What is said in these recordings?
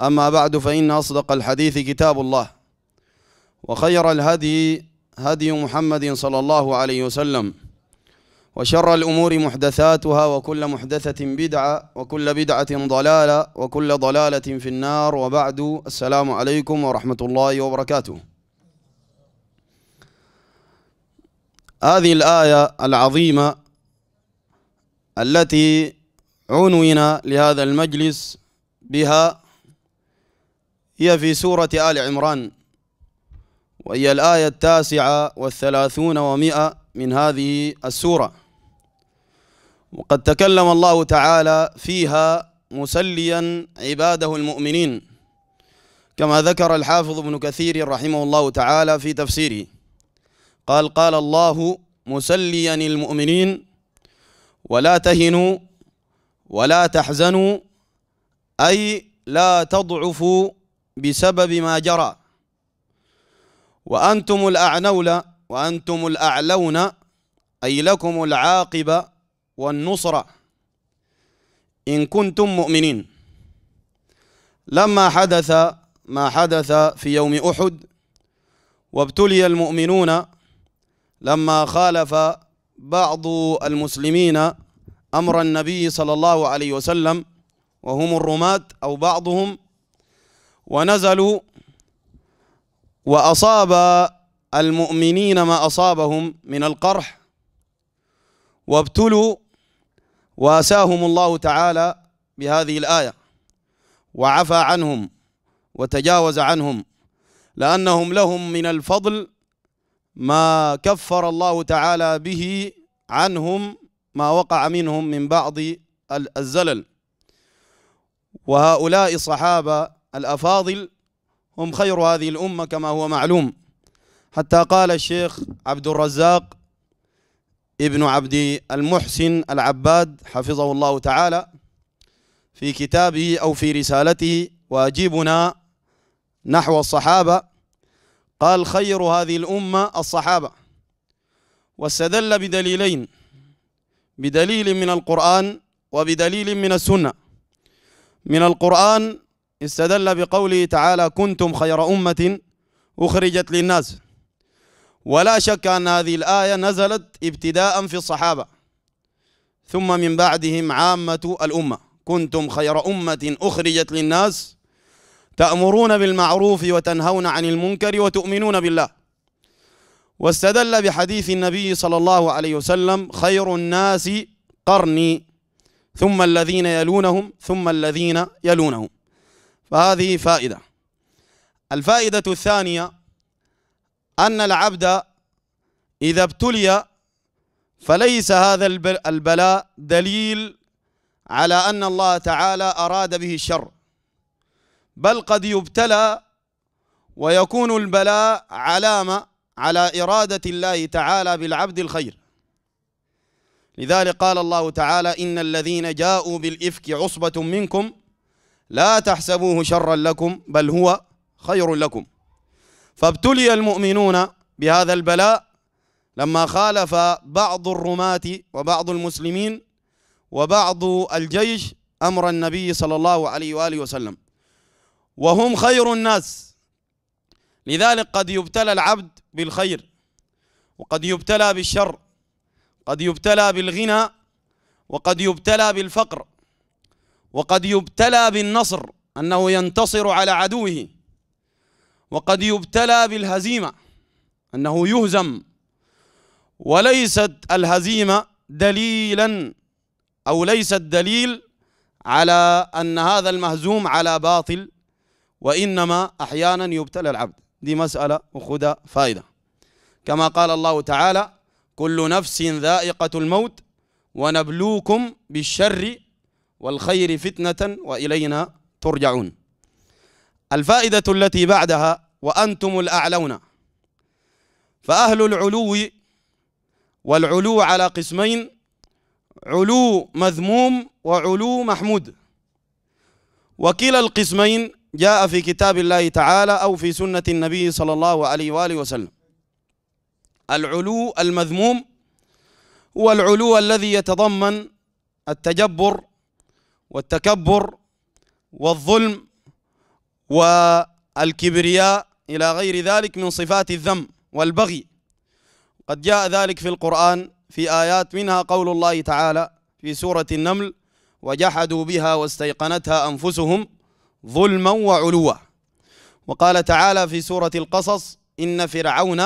أما بعد فإن أصدق الحديث كتاب الله وخير الهدي هدي محمد صلى الله عليه وسلم وشر الأمور محدثاتها وكل محدثة بدعة وكل بدعة ضلالة وكل ضلالة في النار وبعد السلام عليكم ورحمة الله وبركاته هذه الآية العظيمة التي عنونا لهذا المجلس بها هي في سورة آل عمران وهي الآية التاسعة والثلاثون ومئة من هذه السورة وقد تكلم الله تعالى فيها مسليا عباده المؤمنين كما ذكر الحافظ ابن كثير رحمه الله تعالى في تفسيره قال قال الله مسليا المؤمنين ولا تهنوا ولا تحزنوا أي لا تضعفوا بسبب ما جرى وأنتم الأعنول وأنتم الأعلون أي لكم العاقبة والنصرة إن كنتم مؤمنين لما حدث ما حدث في يوم أحد وابتلي المؤمنون لما خالف بعض المسلمين أمر النبي صلى الله عليه وسلم وهم الرماة أو بعضهم ونزلوا وأصاب المؤمنين ما أصابهم من القرح وابتلوا واساهم الله تعالى بهذه الآية وعفى عنهم وتجاوز عنهم لأنهم لهم من الفضل ما كفر الله تعالى به عنهم ما وقع منهم من بعض الزلل وهؤلاء الصحابة الأفاضل هم خير هذه الأمة كما هو معلوم حتى قال الشيخ عبد الرزاق ابن عبد المحسن العباد حفظه الله تعالى في كتابه أو في رسالته واجبنا نحو الصحابة قال خير هذه الأمة الصحابة واستدل بدليلين بدليل من القرآن وبدليل من السنة من القرآن استدل بقوله تعالى كنتم خير أمة أخرجت للناس ولا شك أن هذه الآية نزلت ابتداء في الصحابة ثم من بعدهم عامة الأمة كنتم خير أمة أخرجت للناس تأمرون بالمعروف وتنهون عن المنكر وتؤمنون بالله واستدل بحديث النبي صلى الله عليه وسلم خير الناس قرني ثم الذين يلونهم ثم الذين يلونهم فهذه فائدة الفائدة الثانية أن العبد إذا ابتلي فليس هذا البلاء دليل على أن الله تعالى أراد به الشر بل قد يبتلى ويكون البلاء علامة على إرادة الله تعالى بالعبد الخير لذلك قال الله تعالى إن الذين جاءوا بالإفك عصبة منكم لا تحسبوه شرا لكم بل هو خير لكم فابتلي المؤمنون بهذا البلاء لما خالف بعض الرماة وبعض المسلمين وبعض الجيش أمر النبي صلى الله عليه وآله وسلم وهم خير الناس لذلك قد يبتلى العبد بالخير وقد يبتلى بالشر قد يبتلى بالغنى وقد يبتلى بالفقر وقد يبتلى بالنصر أنه ينتصر على عدوه وقد يبتلى بالهزيمة أنه يهزم وليست الهزيمة دليلا أو ليست دليل على أن هذا المهزوم على باطل وإنما أحيانا يبتلى العبد دي مسألة وخذها فائدة كما قال الله تعالى كل نفس ذائقة الموت ونبلوكم بالشر والخير فتنة وإلينا ترجعون الفائدة التي بعدها وأنتم الأعلون فأهل العلو والعلو على قسمين علو مذموم وعلو محمود وكلا القسمين جاء في كتاب الله تعالى أو في سنة النبي صلى الله عليه وآله وسلم العلو المذموم هو العلو الذي يتضمن التجبر والتكبر والظلم والكبرياء إلى غير ذلك من صفات الذم والبغي قد جاء ذلك في القرآن في آيات منها قول الله تعالى في سورة النمل وجحدوا بها واستيقنتها أنفسهم ظلما وعلوا وقال تعالى في سورة القصص إن فرعون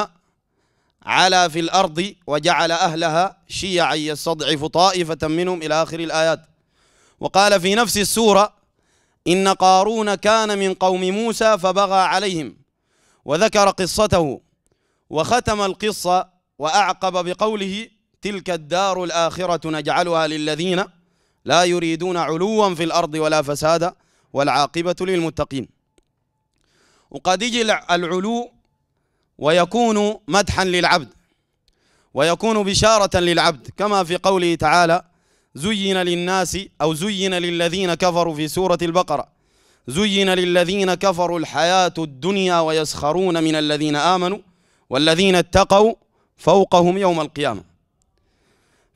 علا في الأرض وجعل أهلها شيعا يستضعف طائفة منهم إلى آخر الآيات وقال في نفس السورة إن قارون كان من قوم موسى فبغى عليهم وذكر قصته وختم القصة وأعقب بقوله تلك الدار الآخرة نجعلها للذين لا يريدون علوا في الأرض ولا فسادا والعاقبة للمتقين وقد يجي العلو ويكون مدحا للعبد ويكون بشارة للعبد كما في قوله تعالى زين للناس أو زين للذين كفروا في سورة البقرة زين للذين كفروا الحياة الدنيا ويسخرون من الذين آمنوا والذين اتقوا فوقهم يوم القيامة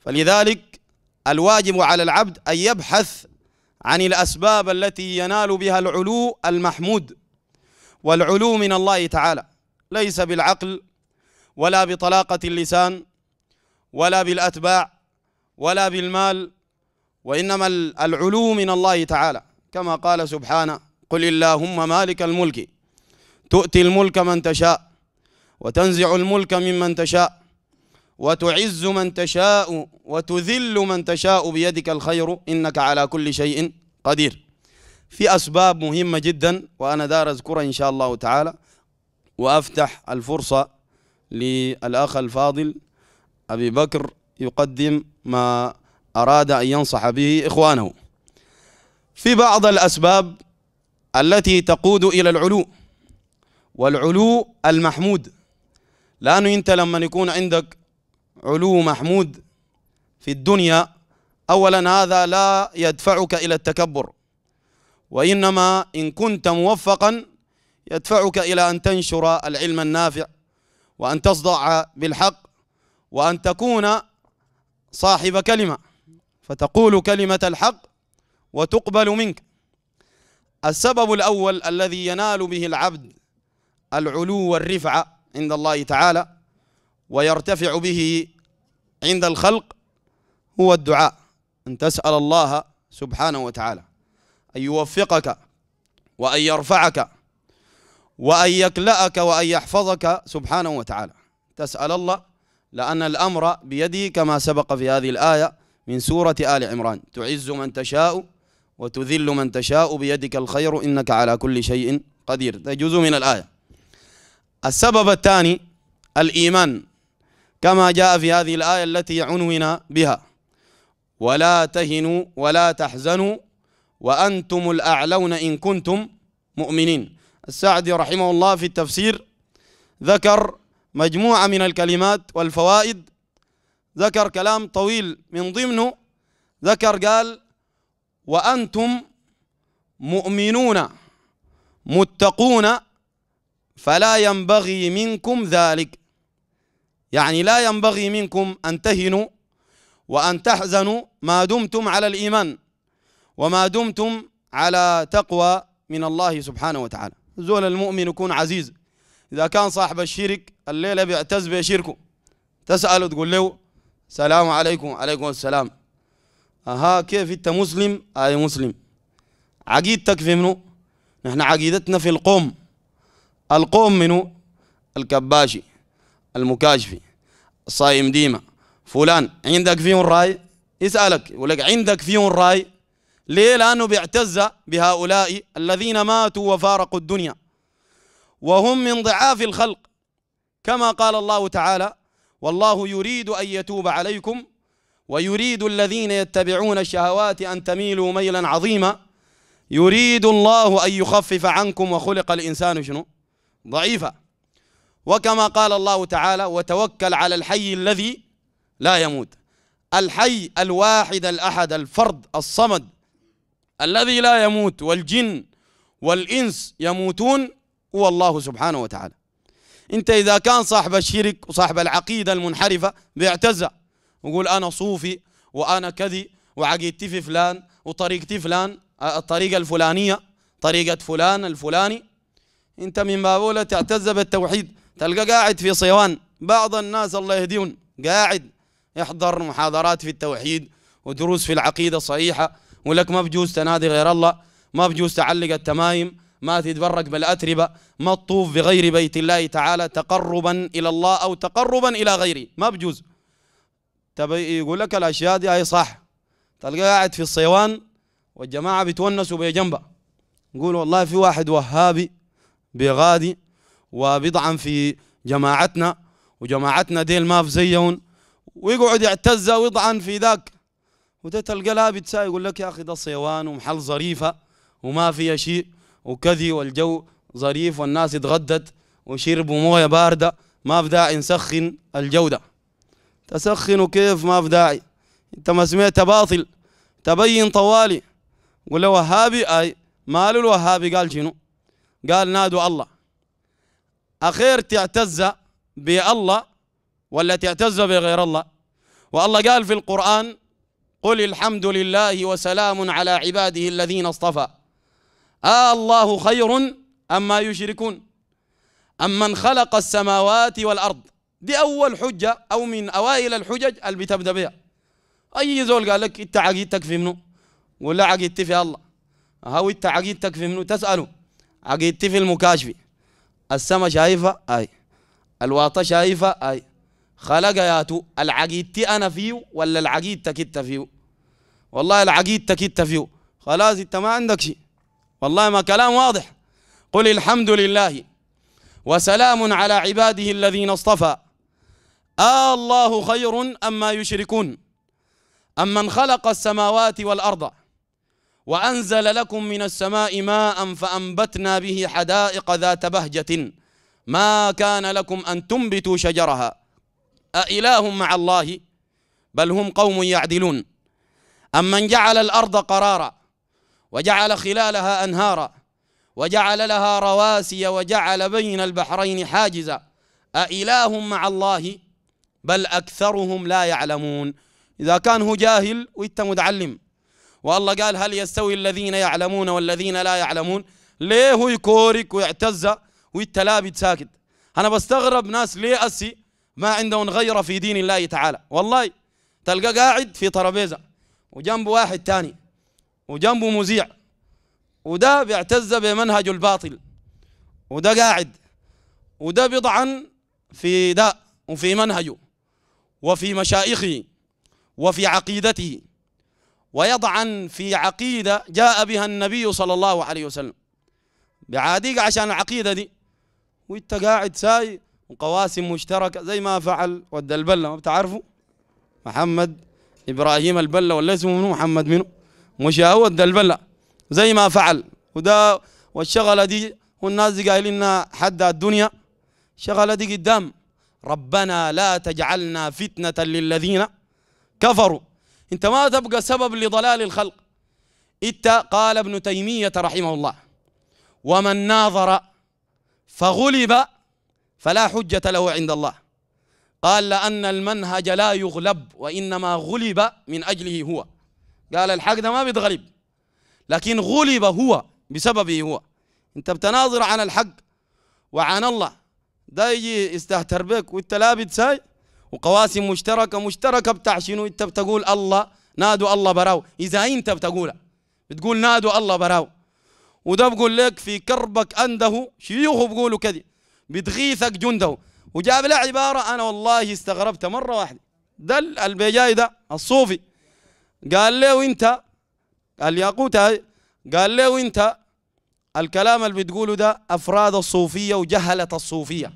فلذلك الواجب على العبد أن يبحث عن الأسباب التي ينال بها العلو المحمود والعلو من الله تعالى ليس بالعقل ولا بطلاقة اللسان ولا بالأتباع ولا بالمال وإنما العلو من الله تعالى كما قال سبحانه قل اللهم مالك الملك تؤتي الملك من تشاء وتنزع الملك ممن تشاء وتعز من تشاء وتذل من تشاء بيدك الخير إنك على كل شيء قدير في أسباب مهمة جدا وأنا دار أذكرها إن شاء الله تعالى وأفتح الفرصة للأخ الفاضل أبي بكر يقدم ما أراد أن ينصح به إخوانه في بعض الأسباب التي تقود إلى العلو والعلو المحمود لأنه أنت لما يكون عندك علو محمود في الدنيا أولا هذا لا يدفعك إلى التكبر وإنما إن كنت موفقا يدفعك إلى أن تنشر العلم النافع وأن تصدع بالحق وأن تكون صاحب كلمة فتقول كلمة الحق وتقبل منك السبب الأول الذي ينال به العبد العلو والرفعة عند الله تعالى ويرتفع به عند الخلق هو الدعاء أن تسأل الله سبحانه وتعالى أن يوفقك وأن يرفعك وأن يكلأك وأن يحفظك سبحانه وتعالى تسأل الله لأن الأمر بيده كما سبق في هذه الآية من سورة آل عمران تعز من تشاء وتذل من تشاء بيدك الخير إنك على كل شيء قدير تجوز جزء من الآية السبب الثاني الإيمان كما جاء في هذه الآية التي عنونا بها ولا تهنوا ولا تحزنوا وأنتم الأعلون إن كنتم مؤمنين السعدي رحمه الله في التفسير ذكر مجموعة من الكلمات والفوائد ذكر كلام طويل من ضمنه ذكر قال وأنتم مؤمنون متقون فلا ينبغي منكم ذلك يعني لا ينبغي منكم أن تهنوا وأن تحزنوا ما دمتم على الإيمان وما دمتم على تقوى من الله سبحانه وتعالى زول المؤمن يكون عزيز إذا كان صاحب الشرك الليلة بيعتز بشركه تسأله تقول له سلام عليكم عليكم السلام أها كيف أنت مسلم أي مسلم عقيدتك في منو نحن عقيدتنا في القوم القوم منو الكباشي المكاشفي الصايم ديما فلان عندك فيهم رأي يسألك يقول لك عندك فيهم رأي ليه لأنه بيعتز بهؤلاء الذين ماتوا وفارقوا الدنيا وهم من ضعاف الخلق كما قال الله تعالى والله يريد أن يتوب عليكم ويريد الذين يتبعون الشهوات أن تميلوا ميلا عظيما يريد الله أن يخفف عنكم وخلق الإنسان شنو ضعيفا وكما قال الله تعالى وتوكل على الحي الذي لا يموت الحي الواحد الأحد الفرد الصمد الذي لا يموت والجن والإنس يموتون هو الله سبحانه وتعالى انت اذا كان صاحب الشرك وصاحب العقيده المنحرفه بيعتزى ويقول انا صوفي وانا كذي وعقيدتي في فلان وطريقتي فلان آه، الطريقه الفلانيه طريقه فلان الفلاني انت من باب اولى تعتز بالتوحيد تلقى قاعد في صيوان بعض الناس الله يهديهم قاعد يحضر محاضرات في التوحيد ودروس في العقيده الصحيحه ولك ما بجوز تنادي غير الله ما بجوز تعلق التمايم ما تتبرك بالأتربة ما تطوف بغير بيت الله تعالى تقربا إلى الله أو تقربا إلى غيره ما بجوز تبي يقول لك الأشياء دي هي صح تلقى قاعد في الصيوان والجماعة بيتونسوا بجنبه نقول والله في واحد وهابي بغادي وبيطعن في جماعتنا وجماعتنا ديل ما في زيهم ويقعد يعتز ويطعن في ذاك وتلقى تلقى بتساء يقول لك يا اخي ده صيوان ومحل ظريفه وما فيها شيء وكذي والجو ظريف والناس اتغدت وشربوا مويه بارده ما في داعي نسخن الجوده تسخن تسخنوا كيف ما في داعي انت ما سمعت باطل تبين طوالي ولا وهابي اي ماله الوهابي قال شنو قال نادوا الله اخير تعتز بالله ولا تعتز بغير الله والله قال في القران قل الحمد لله وسلام على عباده الذين اصطفى آه الله خير أما يشركون أم من خلق السماوات والأرض دي أول حجة أو من أوائل الحجج اللي بتبدأ بها أي زول قال لك أنت عقيدتك في منو ولا عقيدتي في الله هاو أنت عقيدتك في منو تسأله عقيدتي في المكاشفي السما شايفة أي الواطة شايفة أي خلق ياتو العقيدتي أنا فيه ولا العقيدتك أنت فيه والله العقيدتك أنت فيه خلاص أنت ما عندك شيء والله ما كلام واضح قل الحمد لله وسلام على عباده الذين اصطفى آه الله خير أما يشركون أمن خلق السماوات والأرض وأنزل لكم من السماء ماء فأنبتنا به حدائق ذات بهجة ما كان لكم أن تنبتوا شجرها أإله مع الله بل هم قوم يعدلون أمن جعل الأرض قرارا وجعل خلالها أنهارا وجعل لها رواسي وجعل بين البحرين حاجزا أإله مع الله بل أكثرهم لا يعلمون إذا كان هو جاهل وإنت متعلم والله قال هل يستوي الذين يعلمون والذين لا يعلمون ليه هو يكورك ويعتز وإنت لابد ساكت أنا بستغرب ناس ليه أسي ما عندهم غيره في دين الله تعالى والله تلقى قاعد في ترابيزة وجنبه واحد تاني وجنبه مذيع وده بيعتز بمنهج الباطل وده قاعد وده بيطعن في ده وفي منهجه وفي مشايخه وفي عقيدته ويطعن في عقيدة جاء بها النبي صلى الله عليه وسلم بعاديك عشان العقيدة دي وانت قاعد ساي وقواسم مشتركة زي ما فعل ود البلة ما بتعرفه محمد إبراهيم البلة ولا اسمه منه محمد منه مشاهوة البلة زي ما فعل وده والشغلة دي والناس دي قايلين حد الدنيا شغله دي قدام ربنا لا تجعلنا فتنة للذين كفروا انت ما تبقى سبب لضلال الخلق انت قال ابن تيمية رحمه الله ومن ناظر فغلب فلا حجة له عند الله قال لأن المنهج لا يغلب وإنما غلب من أجله هو قال الحق ده ما بيتغلب لكن غلب هو بسببه هو انت بتناظر عن الحق وعن الله ده يجي يستهتر بك وانت لا بتساي وقواسم مشتركة مشتركة بتاع شنو انت بتقول الله نادوا الله براو اذا انت بتقولها بتقول نادوا الله براو وده بقول لك في كربك انده شيوخه بقولوا كده بتغيثك جنده وجاب له عبارة انا والله استغربت مرة واحدة ده البيجاي ده الصوفي قال له انت الياقوت قال له انت الكلام اللي بتقوله ده افراد الصوفيه وجهله الصوفيه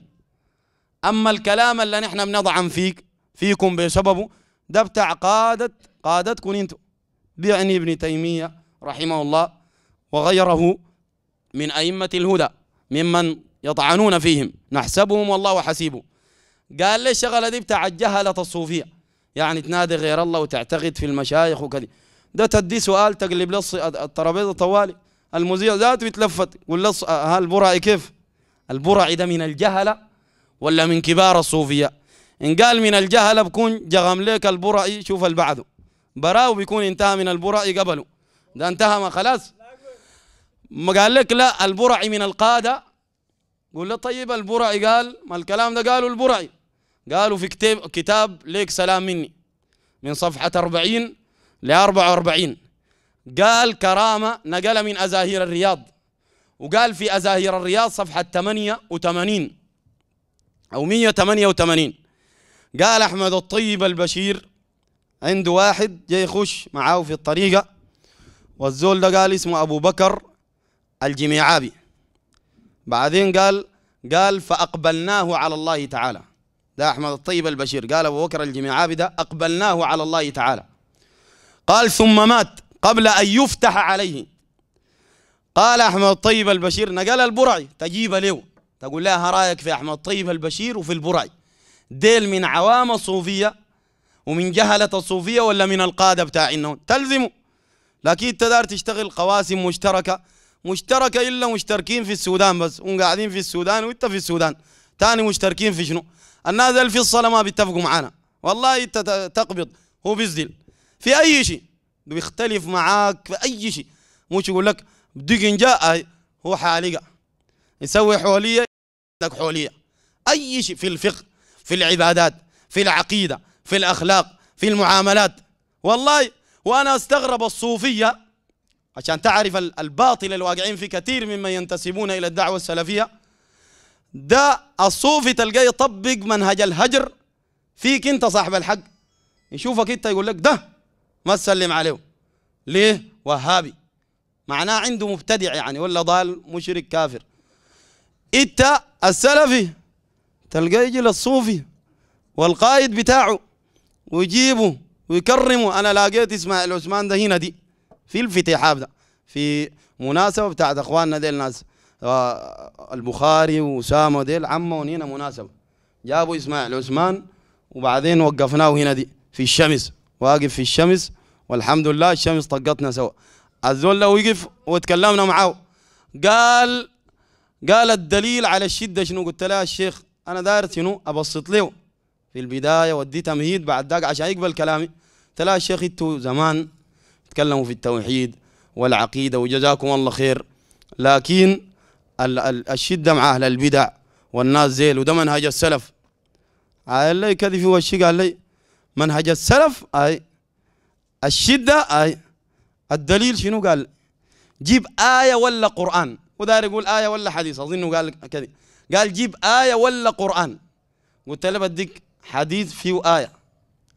اما الكلام اللي نحن بنضعن فيك فيكم بسببه ده بتاع قاده قادتكم انتم بيعني ابن تيميه رحمه الله وغيره من ائمه الهدى ممن يطعنون فيهم نحسبهم والله حسيبه قال لي الشغله دي بتاع الجهله الصوفيه يعني تنادي غير الله وتعتقد في المشايخ وكذا ده تدي سؤال تقلب لص الترابيزه طوالي المذيع ذاته يتلفت يقول له البرعي كيف؟ البرعي ده من الجهله ولا من كبار الصوفيه؟ ان قال من الجهله بكون جغم ليك البرعي شوف اللي بعده براو بيكون انتهى من البرعي قبله ده انتهى ما خلاص ما قال لك لا البرعي من القاده قول له طيب البرعي قال ما الكلام ده قالوا البرعي قالوا في كتاب كتاب ليك سلام مني من صفحة 40 ل 44 قال كرامة نقل من أزاهير الرياض وقال في أزاهير الرياض صفحة 88 أو 188 قال أحمد الطيب البشير عنده واحد جاي يخش معاه في الطريقة والزول ده قال اسمه أبو بكر الجميعابي بعدين قال قال فأقبلناه على الله تعالى ده أحمد الطيب البشير قال أبو بكر الجميع عابدة أقبلناه على الله تعالى قال ثم مات قبل أن يفتح عليه قال أحمد الطيب البشير نقل البرعي تجيب له تقول لها رأيك في أحمد الطيب البشير وفي البرعي ديل من عوام الصوفية ومن جهلة الصوفية ولا من القادة بتاع إنه تلزموا لكن انت تشتغل قواسم مشتركة مشتركة إلا مشتركين في السودان بس هم قاعدين في السودان وانت في السودان تاني مشتركين في شنو الناس اللي في الصلاة ما بيتفقوا معانا والله انت تقبض هو بيزدل في اي شيء بيختلف معاك في اي شيء مش يقول لك دقن جاء هو حالقة يسوي حولية لك حولية اي شيء في الفقه في العبادات في العقيدة في الاخلاق في المعاملات والله وانا استغرب الصوفية عشان تعرف الباطل الواقعين في كثير ممن ينتسبون الى الدعوة السلفية ده الصوفي تلقاه يطبق منهج الهجر فيك انت صاحب الحق يشوفك انت يقول لك ده ما تسلم عليه ليه وهابي معناه عنده مبتدع يعني ولا ضال مشرك كافر انت السلفي تلقاه يجي للصوفي والقائد بتاعه ويجيبه ويكرمه انا لقيت اسماعيل عثمان ده هنا دي في الفتحاب ده في مناسبه بتاعت اخواننا دي الناس آه، البخاري واسامه ديل عمهم هنا مناسبه جابوا اسماعيل عثمان وبعدين وقفناه هنا دي في الشمس واقف في الشمس والحمد لله الشمس طقتنا سوا الزول لو وقف وتكلمنا معاه قال قال الدليل على الشده شنو قلت لها الشيخ انا داير شنو ابسط له في البدايه ودي تمهيد بعد ذاك عشان يقبل كلامي قلت لها الشيخ انتوا زمان تكلموا في التوحيد والعقيده وجزاكم الله خير لكن الشدة مع أهل البدع والناس زيل وده منهج السلف قال لي كذب وشي قال لي منهج السلف أي الشدة أي الدليل شنو قال جيب آية ولا قرآن ودار يقول آية ولا حديث أظنه قال كذي قال جيب آية ولا قرآن قلت له بديك حديث فيه آية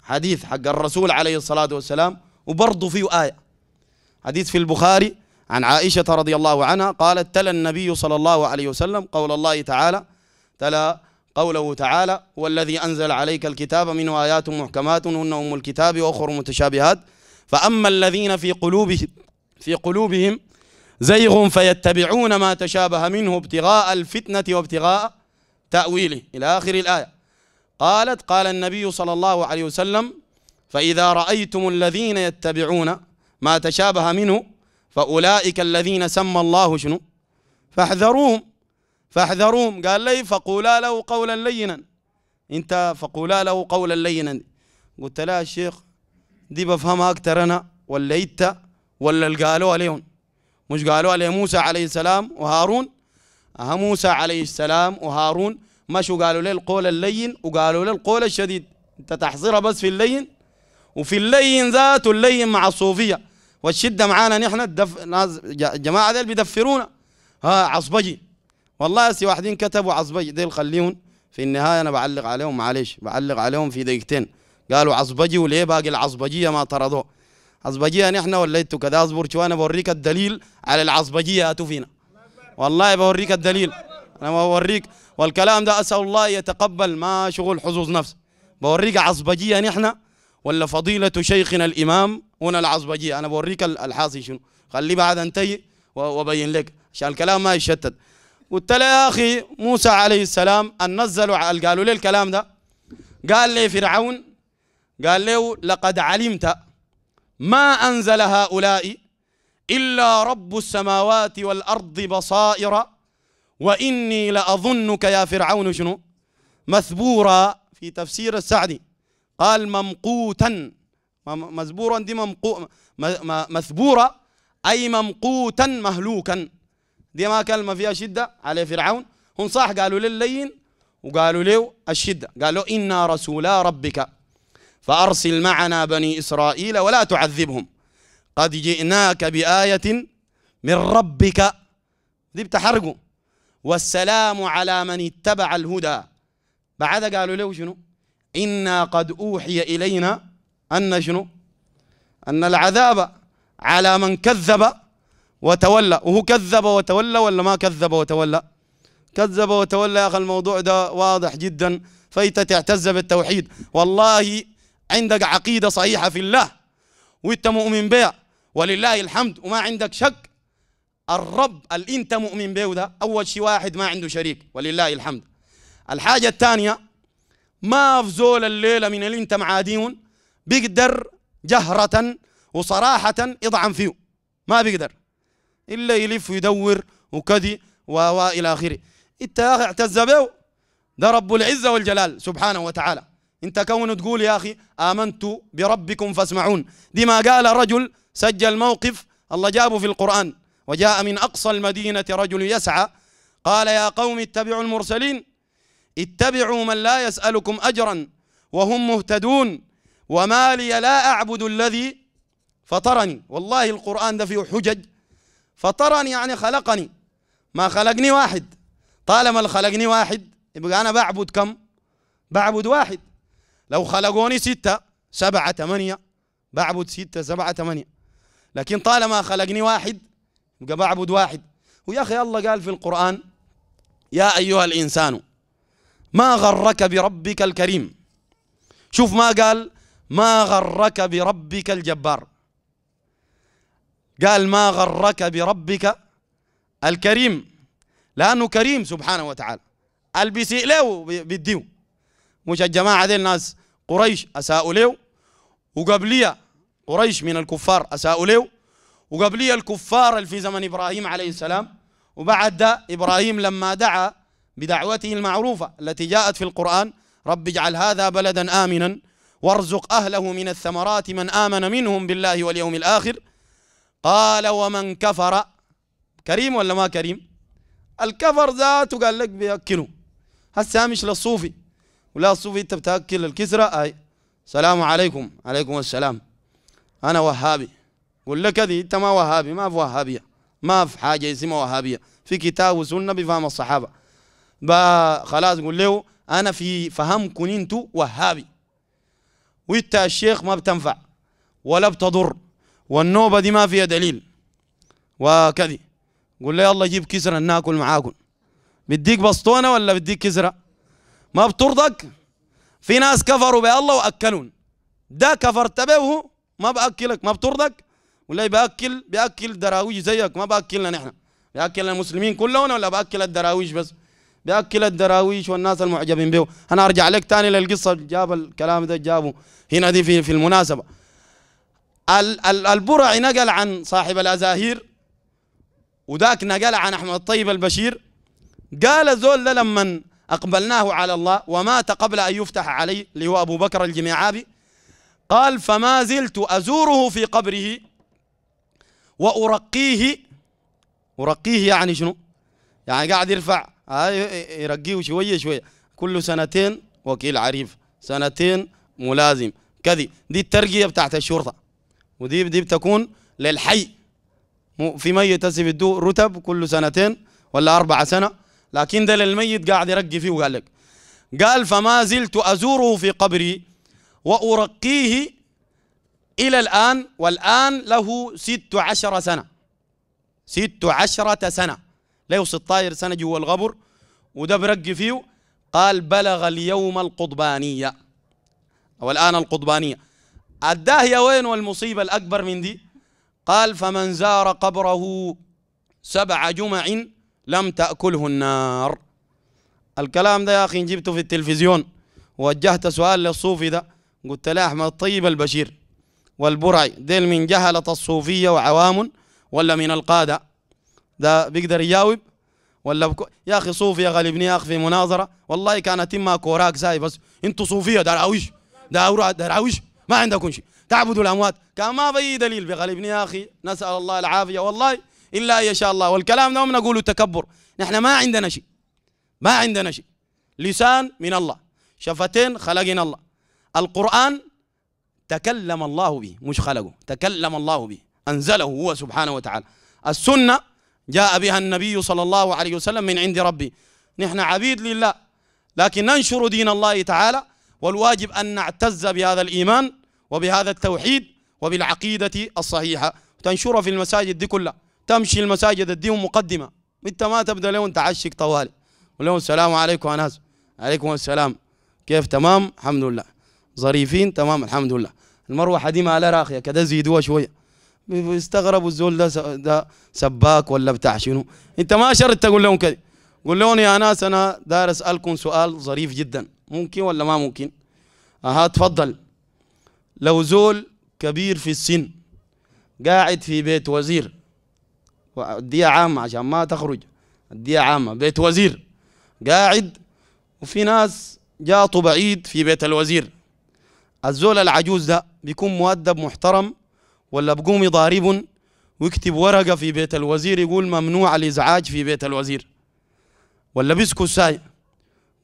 حديث حق الرسول عليه الصلاة والسلام وبرضه فيه آية حديث في البخاري عن عائشة رضي الله عنها قالت تلا النبي صلى الله عليه وسلم قول الله تعالى تلا قوله تعالى والذي أنزل عليك الكتاب منه آيات محكمات هن أم الكتاب وأخر متشابهات فأما الذين في قلوبهم في قلوبهم زيغ فيتبعون ما تشابه منه ابتغاء الفتنة وابتغاء تأويله إلى آخر الآية قالت قال النبي صلى الله عليه وسلم فإذا رأيتم الذين يتبعون ما تشابه منه فأولئك الذين سمى الله شنو فاحذروهم فاحذروهم قال لي فقولا له قولا لينا انت فقولا له قولا لينا قلت لا الشيخ دي بفهمها أكثر انا ولا انت ولا اللي قالوا عليهم مش قالوا عليه موسى عليه السلام وهارون ها موسى عليه السلام وهارون مشوا قالوا لي القول اللين وقالوا لي القول الشديد انت تحصرها بس في اللين وفي اللين ذاته اللين مع الصوفيه والشده معانا نحن الدف... ناس جماعه ديل بيدفرونا ها عصبجي والله سي واحدين كتبوا عصبجي ديل خليهم في النهايه انا بعلق عليهم معلش بعلق عليهم في دقيقتين قالوا عصبجي وليه باقي العصبجيه ما طردوه عصبجيه نحن ولا انتوا كذا اصبر شو انا بوريك الدليل على العصبجيه هاتوا فينا والله بوريك الدليل انا بوريك والكلام ده اسال الله يتقبل ما شغل حظوظ نفس بوريك عصبجيه نحن ولا فضيلة شيخنا الإمام هنا العصبجية أنا بوريك الحاصل شنو خلي بعد أنتهي وأبين لك عشان الكلام ما يشتت قلت له يا أخي موسى عليه السلام أن نزلوا قالوا لي الكلام ده قال لي فرعون قال له لقد علمت ما أنزل هؤلاء إلا رب السماوات والأرض بصائر وإني لأظنك يا فرعون شنو مثبورا في تفسير السعدي قال ممقوتا مزبورا دي ممقو مثبورة أي ممقوتا مهلوكا دي ما كلمة فيها شدة على فرعون هم صح قالوا للين وقالوا له الشدة قالوا إنا رسولا ربك فأرسل معنا بني إسرائيل ولا تعذبهم قد جئناك بآية من ربك دي بتحرقوا والسلام على من اتبع الهدى بعد قالوا له شنو إنا قد أوحي إلينا أن شنو أن العذاب على من كذب وتولى وهو كذب وتولى ولا ما كذب وتولى كذب وتولى يا أخي الموضوع ده واضح جدا فأنت تعتز بالتوحيد والله عندك عقيدة صحيحة في الله وانت مؤمن بها ولله الحمد وما عندك شك الرب اللي انت مؤمن به ده اول شيء واحد ما عنده شريك ولله الحمد الحاجة الثانية ما في زول الليله من اللي انت معاديون بيقدر جهرة وصراحة يطعن فيه ما بيقدر الا يلف ويدور وكدي والى اخره انت يا اخي اعتز به ده رب العزه والجلال سبحانه وتعالى انت كون تقول يا اخي امنت بربكم فاسمعون دي ما قال رجل سجل موقف الله جابه في القران وجاء من اقصى المدينه رجل يسعى قال يا قوم اتبعوا المرسلين اتبعوا من لا يسألكم أجرا وهم مهتدون وما لي لا أعبد الذي فطرني والله القرآن ده فيه حجج فطرني يعني خلقني ما خلقني واحد طالما خلقني واحد يبقى أنا بعبد كم بعبد واحد لو خلقوني ستة سبعة ثمانية بعبد ستة سبعة ثمانية لكن طالما خلقني واحد يبقى بعبد واحد ويا أخي الله قال في القرآن يا أيها الإنسان ما غرك بربك الكريم شوف ما قال ما غرك بربك الجبار قال ما غرك بربك الكريم لأنه كريم سبحانه وتعالى البسيء له بالديو مش الجماعة ذي الناس قريش أساءوا له وقبلية قريش من الكفار أساءوا له وقبلية الكفار اللي في زمن إبراهيم عليه السلام وبعد ده إبراهيم لما دعا بدعوته المعروفة التي جاءت في القرآن رب اجعل هذا بلدا آمنا وارزق أهله من الثمرات من آمن منهم بالله واليوم الآخر قال ومن كفر كريم ولا ما كريم الكفر ذاته قال لك بيأكله هسه مش للصوفي ولا الصوفي انت بتاكل الكسرة اي السلام عليكم عليكم السلام انا وهابي قول لك دي انت ما وهابي ما في وهابيه ما في حاجه اسمها وهابيه في كتاب وسنه بفهم الصحابه خلاص قول له انا في فهمكم انتوا وهابي وانت يا ما بتنفع ولا بتضر والنوبه دي ما فيها دليل وكذي قول له الله جيب كسره ناكل معاكم بديك بسطونه ولا بديك كسره ما بترضك في ناس كفروا بالله واكلون ده كفرت به ما باكلك ما بترضك ولا باكل باكل دراويش زيك ما باكلنا نحن باكل المسلمين كلهم ولا باكل الدراويش بس بأكل الدراويش والناس المعجبين به أنا أرجع لك تاني للقصة جاب الكلام ده جابه هنا دي في, في المناسبة البرعي نقل عن صاحب الأزاهير وذاك نقل عن أحمد الطيب البشير قال زول ده لما أقبلناه على الله ومات قبل أن يفتح عليه اللي هو أبو بكر الجميعابي قال فما زلت أزوره في قبره وأرقيه أرقيه يعني شنو يعني قاعد يرفع آه، يرقيه شويه شويه كل سنتين وكيل عريف سنتين ملازم كذي دي الترقيه بتاعت الشرطه ودي دي بتكون للحي في ميت هسه بيدوه رتب كل سنتين ولا أربعة سنة لكن ده للميت قاعد يرقي فيه وقال لك قال فما زلت أزوره في قبري وأرقيه إلى الآن والآن له ست عشرة سنة ست عشرة سنة ليه 16 سنة جوا الغبر وده برق فيه قال بلغ اليوم القضبانية أو الآن القضبانية الداهية وين والمصيبة الأكبر من دي قال فمن زار قبره سبع جمع لم تأكله النار الكلام ده يا أخي جبته في التلفزيون وجهت سؤال للصوفي ده قلت له أحمد الطيب البشير والبرعي ديل من جهلة الصوفية وعوام ولا من القادة ده بيقدر يجاوب ولا بكو... يا اخي صوفي غالبني يا اخي في مناظره والله كانت اما كوراك زاي بس انتوا صوفيه دراويش دراويش ما عندكم شيء تعبدوا الاموات كان ما في دليل بغالبني يا اخي نسال الله العافيه والله الا ان يشاء الله والكلام ده نقوله تكبر نحن ما عندنا شيء ما عندنا شيء لسان من الله شفتين خلقنا الله القران تكلم الله به مش خلقه تكلم الله به انزله هو سبحانه وتعالى السنه جاء بها النبي صلى الله عليه وسلم من عند ربي نحن عبيد لله لكن ننشر دين الله تعالى والواجب أن نعتز بهذا الإيمان وبهذا التوحيد وبالعقيدة الصحيحة تنشرها في المساجد دي كلها تمشي المساجد الدين مقدمة انت ما تبدأ لهم تعشق طوالي ولهم السلام عليكم أناس عليكم السلام كيف تمام الحمد لله ظريفين تمام الحمد لله المروحة دي ما لها راخية كده زيدوها شوية بيستغربوا الزول ده ده سباك ولا بتاع شنو انت ما شرط تقول لهم كده قول لهم يا ناس انا داير اسالكم سؤال ظريف جدا ممكن ولا ما ممكن اها آه، تفضل لو زول كبير في السن قاعد في بيت وزير وديه عامة عشان ما تخرج اديها عامة بيت وزير قاعد وفي ناس جاته بعيد في بيت الوزير الزول العجوز ده بيكون مؤدب محترم ولا بقوم يضارب ويكتب ورقة في بيت الوزير يقول ممنوع الإزعاج في بيت الوزير ولا بيسكت ساي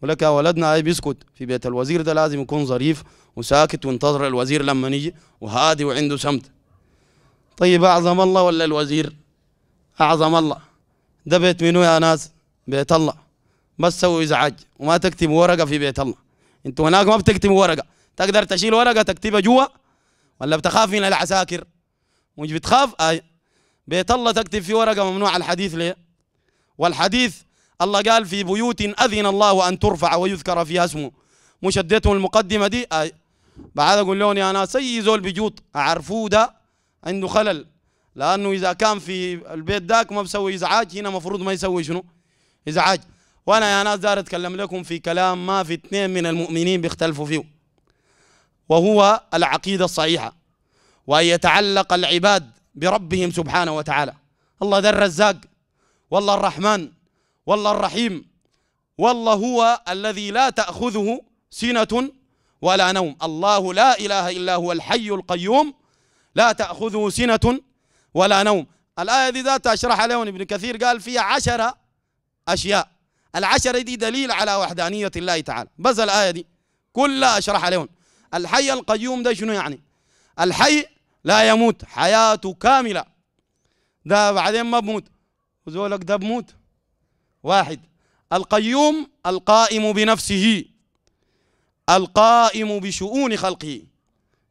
ولك يا ولدنا أي بيسكت في بيت الوزير ده لازم يكون ظريف وساكت وانتظر الوزير لما يجي وهادي وعنده سمت طيب أعظم الله ولا الوزير أعظم الله ده بيت منو يا ناس بيت الله بس سوي إزعاج وما تكتب ورقة في بيت الله انتوا هناك ما بتكتبوا ورقة تقدر تشيل ورقة تكتبها جوا ولا بتخاف من العساكر مش بتخاف آي. آه. بيت الله تكتب في ورقة ممنوع الحديث ليه والحديث الله قال في بيوت أذن الله أن ترفع ويذكر فيها اسمه مش اديتهم المقدمة دي آي. آه. بعد اقول لهم يا ناس اي زول بيجوط اعرفوه ده عنده خلل لانه اذا كان في البيت داك ما بسوي ازعاج هنا مفروض ما يسوي شنو ازعاج وانا يا ناس دار اتكلم لكم في كلام ما في اثنين من المؤمنين بيختلفوا فيه وهو العقيده الصحيحه وأن يتعلق العباد بربهم سبحانه وتعالى الله ذا الرزاق والله الرحمن والله الرحيم والله هو الذي لا تأخذه سنة ولا نوم الله لا إله إلا هو الحي القيوم لا تأخذه سنة ولا نوم الآية دي ذاتها أشرح عليهم ابن كثير قال فيها عشرة أشياء العشرة دي دليل على وحدانية الله تعالى بس الآية دي كلها أشرح عليهم الحي القيوم ده شنو يعني الحي لا يموت حياته كاملة ده بعدين ما بموت وزولك ده بموت واحد القيوم القائم بنفسه القائم بشؤون خلقه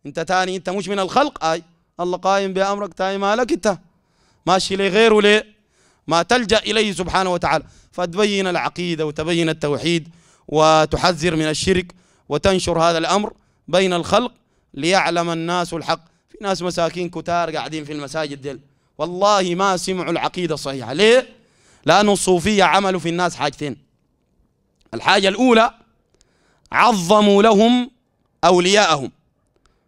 انت تاني انت مش من الخلق اي الله قائم بامرك تاني مالك انت ماشي لغيره ليه ما تلجا اليه سبحانه وتعالى فتبين العقيده وتبين التوحيد وتحذر من الشرك وتنشر هذا الامر بين الخلق ليعلم الناس الحق في ناس مساكين كتار قاعدين في المساجد ديل والله ما سمعوا العقيدة الصحيحة ليه؟ لأنه الصوفية عملوا في الناس حاجتين الحاجة الأولى عظموا لهم أولياءهم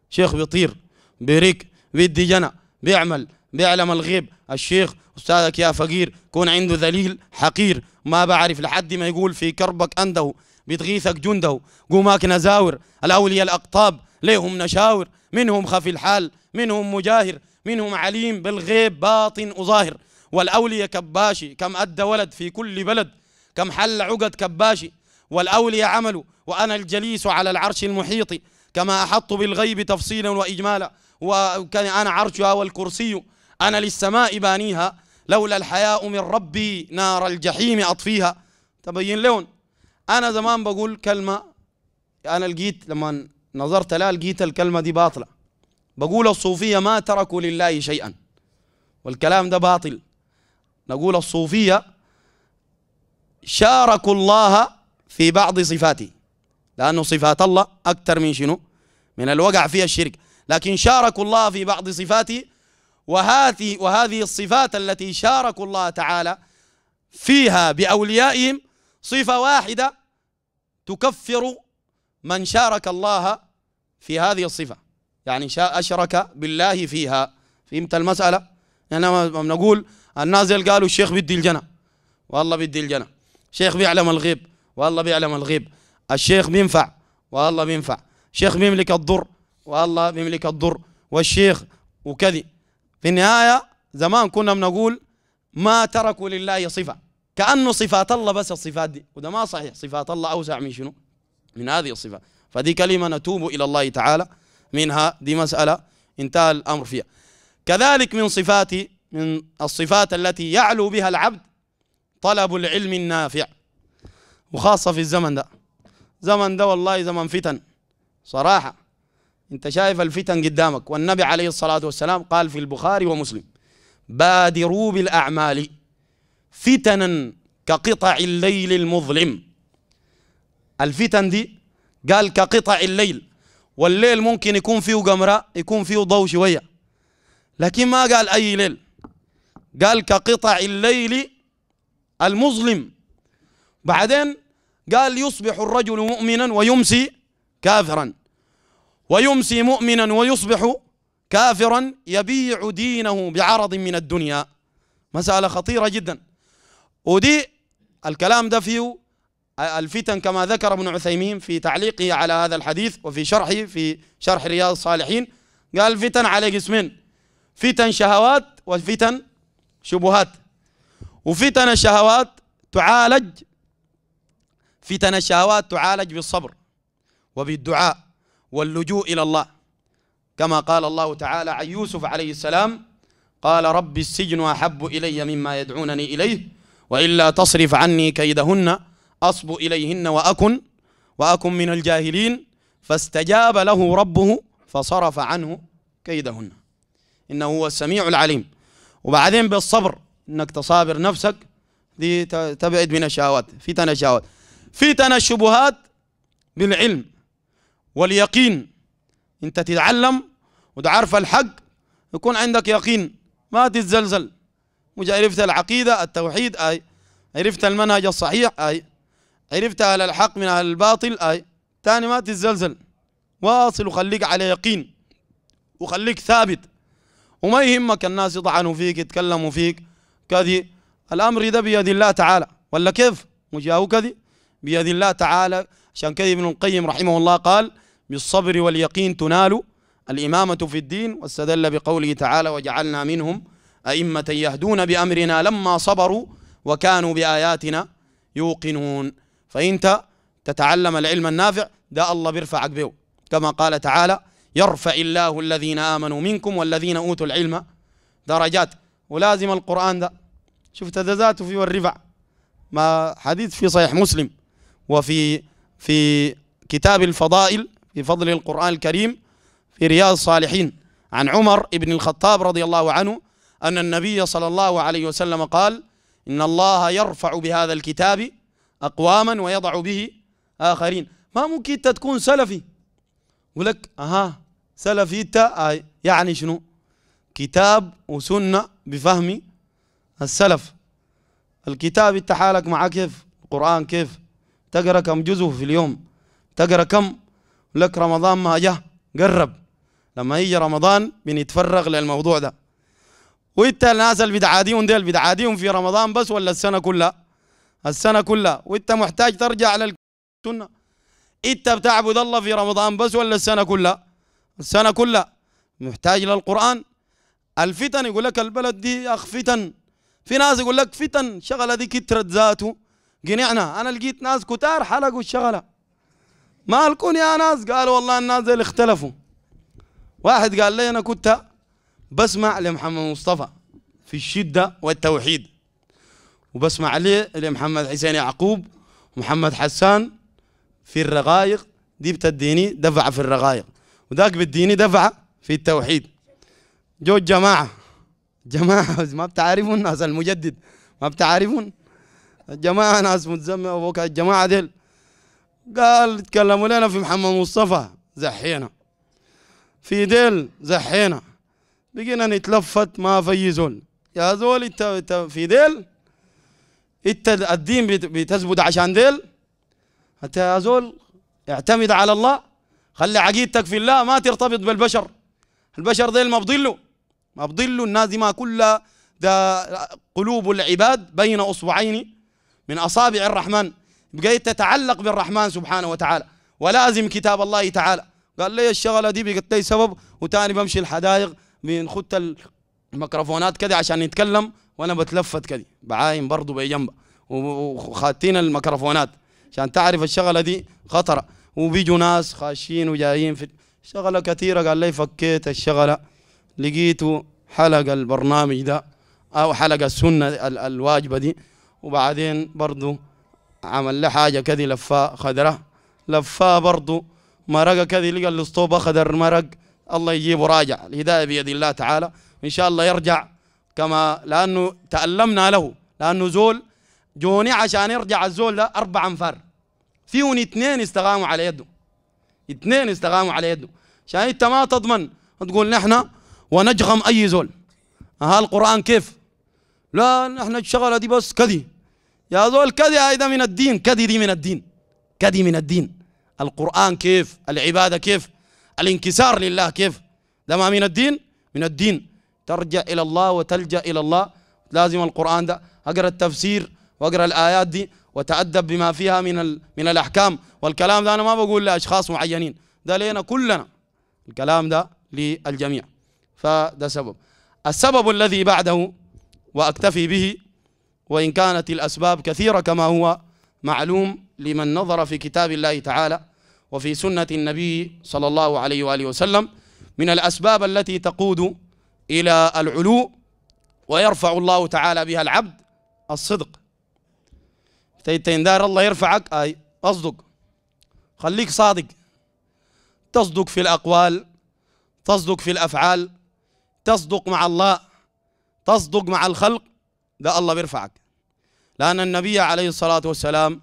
شيخ بيطير بيريك بيدي جنى بيعمل بيعلم الغيب الشيخ أستاذك يا فقير كون عنده ذليل حقير ما بعرف لحد ما يقول في كربك أنده بتغيثك جنده قوماك نزاور الأولياء الأقطاب ليهم نشاور منهم خفي الحال منهم مجاهر منهم عليم بالغيب باطن وظاهر والأولي كباشي كم أدى ولد في كل بلد كم حل عقد كباشي والأولي عمل وأنا الجليس على العرش المحيط كما أحط بالغيب تفصيلا وإجمالا وكان أنا عرشها والكرسي أنا للسماء بانيها لولا الحياء من ربي نار الجحيم أطفيها تبين لون أنا زمان بقول كلمة أنا لقيت لما نظرت لها لقيت الكلمة دي باطلة بقول الصوفية ما تركوا لله شيئا والكلام ده باطل نقول الصوفية شاركوا الله في بعض صفاته لأنه صفات الله أكثر من شنو من الوقع فيها الشرك لكن شاركوا الله في بعض صفاته وهذه وهذه الصفات التي شاركوا الله تعالى فيها بأوليائهم صفة واحدة تكفر من شارك الله في هذه الصفة يعني شا أشرك بالله فيها فهمت المسألة يعني ما نقول الناس قالوا الشيخ بدي الجنة والله بدي الجنة الشيخ بيعلم الغيب والله بيعلم الغيب الشيخ بينفع والله بينفع الشيخ بيملك الضر والله بيملك الضر والشيخ وكذي في النهاية زمان كنا بنقول ما تركوا لله صفة كأنه صفات الله بس الصفات دي وده ما صحيح صفات الله أوسع من شنو من هذه الصفات فدي كلمة نتوب إلى الله تعالى منها دي مسألة انتهى الأمر فيها كذلك من صفات من الصفات التي يعلو بها العبد طلب العلم النافع وخاصة في الزمن ده زمن ده والله زمن فتن صراحة انت شايف الفتن قدامك والنبي عليه الصلاة والسلام قال في البخاري ومسلم بادروا بالأعمال فتنا كقطع الليل المظلم الفتن دي قال كقطع الليل والليل ممكن يكون فيه قمرة يكون فيه ضوء شوية لكن ما قال أي ليل قال كقطع الليل المظلم بعدين قال يصبح الرجل مؤمنا ويمسي كافرا ويمسي مؤمنا ويصبح كافرا يبيع دينه بعرض من الدنيا مسألة خطيرة جدا ودي الكلام ده فيه الفتن كما ذكر ابن عثيمين في تعليقه على هذا الحديث وفي شرحه في شرح رياض الصالحين قال فتن على قسمين فتن شهوات وفتن شبهات وفتن الشهوات تعالج فتن الشهوات تعالج بالصبر وبالدعاء واللجوء إلى الله كما قال الله تعالى عن يوسف عليه السلام قال رب السجن أحب إلي مما يدعونني إليه وإلا تصرف عني كيدهن أصب إليهن وأكن وأكن من الجاهلين فاستجاب له ربه فصرف عنه كيدهن إنه هو السميع العليم وبعدين بالصبر إنك تصابر نفسك دي تبعد من الشهوات فتن الشهوات فتن الشبهات بالعلم واليقين انت تتعلم وتعرف الحق يكون عندك يقين ما تتزلزل وجا عرفت العقيدة التوحيد أي عرفت المنهج الصحيح أي عرفت أهل الحق من أهل الباطل أي تاني ما تتزلزل واصل وخليك على يقين وخليك ثابت وما يهمك الناس يطعنوا فيك يتكلموا فيك كذي الأمر ده بيد الله تعالى ولا كيف مجاو كذي بيد الله تعالى عشان كذي ابن القيم رحمه الله قال بالصبر واليقين تنال الإمامة في الدين واستدل بقوله تعالى وجعلنا منهم أئمة يهدون بأمرنا لما صبروا وكانوا بآياتنا يوقنون فانت تتعلم العلم النافع ده الله بيرفعك به كما قال تعالى يرفع الله الذين امنوا منكم والذين اوتوا العلم درجات ولازم القران ده شفت ذاته في الرفع ما حديث في صحيح مسلم وفي في كتاب الفضائل في فضل القرآن الكريم في رياض الصالحين عن عمر بن الخطاب رضي الله عنه أن النبي صلى الله عليه وسلم قال إن الله يرفع بهذا الكتاب أقواما ويضع به آخرين ما ممكن أنت تكون سلفي ولك أها سلفي أنت آه، يعني شنو كتاب وسنة بفهم السلف الكتاب أنت حالك معاه كيف القرآن كيف تقرأ كم جزء في اليوم تقرأ كم لك رمضان ما جه قرب لما يجي رمضان بنتفرغ للموضوع ده وانت الناس البدعاديون ديل بدعاديون في رمضان بس ولا السنه كلها السنة كلها وانت محتاج ترجع للسنة انت بتعبد الله في رمضان بس ولا السنة كلها السنة كلها محتاج للقرآن الفتن يقول لك البلد دي أخ فتن في ناس يقول لك فتن شغلة دي كترت ذاته قنعنا أنا لقيت ناس كتار حلقوا الشغلة مالكم يا ناس قالوا والله الناس اللي اختلفوا واحد قال لي أنا كنت بسمع لمحمد مصطفى في الشدة والتوحيد وبسمع عليه لمحمد حسين يعقوب ومحمد حسان في الرقائق دي بتديني دفعة في الرقائق وذاك بديني دفعة في التوحيد جو جماعة جماعة ما بتعرفون ناس المجدد ما بتعرفون الجماعة ناس متزمة وفوق الجماعة ديل قال تكلموا لنا في محمد مصطفى زحينا في ديل زحينا بقينا نتلفت ما في زول يا زول انت في ديل انت الدين بتثبت عشان ديل انت يا زول اعتمد على الله خلي عقيدتك في الله ما ترتبط بالبشر البشر ديل ما بضلوا ما بضلوا الناس دي ما كلها ده قلوب العباد بين اصبعين من اصابع الرحمن بقيت تتعلق بالرحمن سبحانه وتعالى ولازم كتاب الله تعالى قال لي الشغله دي بقت لي سبب وتاني بمشي الحدائق بنخت الميكروفونات كده عشان نتكلم وانا بتلفت كده بعاين برضه بجنبها وخاتين الميكروفونات عشان تعرف الشغله دي خطره وبيجوا ناس خاشين وجايين في شغله كثيره قال لي فكيت الشغله لقيته حلقه البرنامج ده او حلقه السنه الواجبه دي وبعدين برضه عمل له حاجه كده لفاه خضره لفاه برضه مرقه كده لقى الاسطوب اخذ المرق الله يجيبه راجع الهدايه بيد الله تعالى ان شاء الله يرجع كما لانه تالمنا له لانه زول جوني عشان يرجع الزول ده اربع انفار فيهم اثنين استقاموا على يده اثنين استقاموا على يده عشان انت ما تضمن تقول نحن ونجغم اي زول ها القران كيف لا نحن الشغله دي بس كذي يا زول كذي هذا من الدين كذي دي من الدين كذي من الدين القرآن كيف العبادة كيف الانكسار لله كيف ده ما من الدين من الدين ترجع إلى الله وتلجأ إلى الله لازم القرآن ده أقرأ التفسير وأقرأ الآيات دي وتأدب بما فيها من من الأحكام والكلام ده أنا ما بقول لأشخاص معينين ده لينا كلنا الكلام ده للجميع فده سبب السبب الذي بعده وأكتفي به وإن كانت الأسباب كثيرة كما هو معلوم لمن نظر في كتاب الله تعالى وفي سنة النبي صلى الله عليه وآله وسلم من الأسباب التي تقود إلى العلو ويرفع الله تعالى بها العبد الصدق تين دار الله يرفعك أي أصدق خليك صادق تصدق في الأقوال تصدق في الأفعال تصدق مع الله تصدق مع الخلق ده الله بيرفعك لأن النبي عليه الصلاة والسلام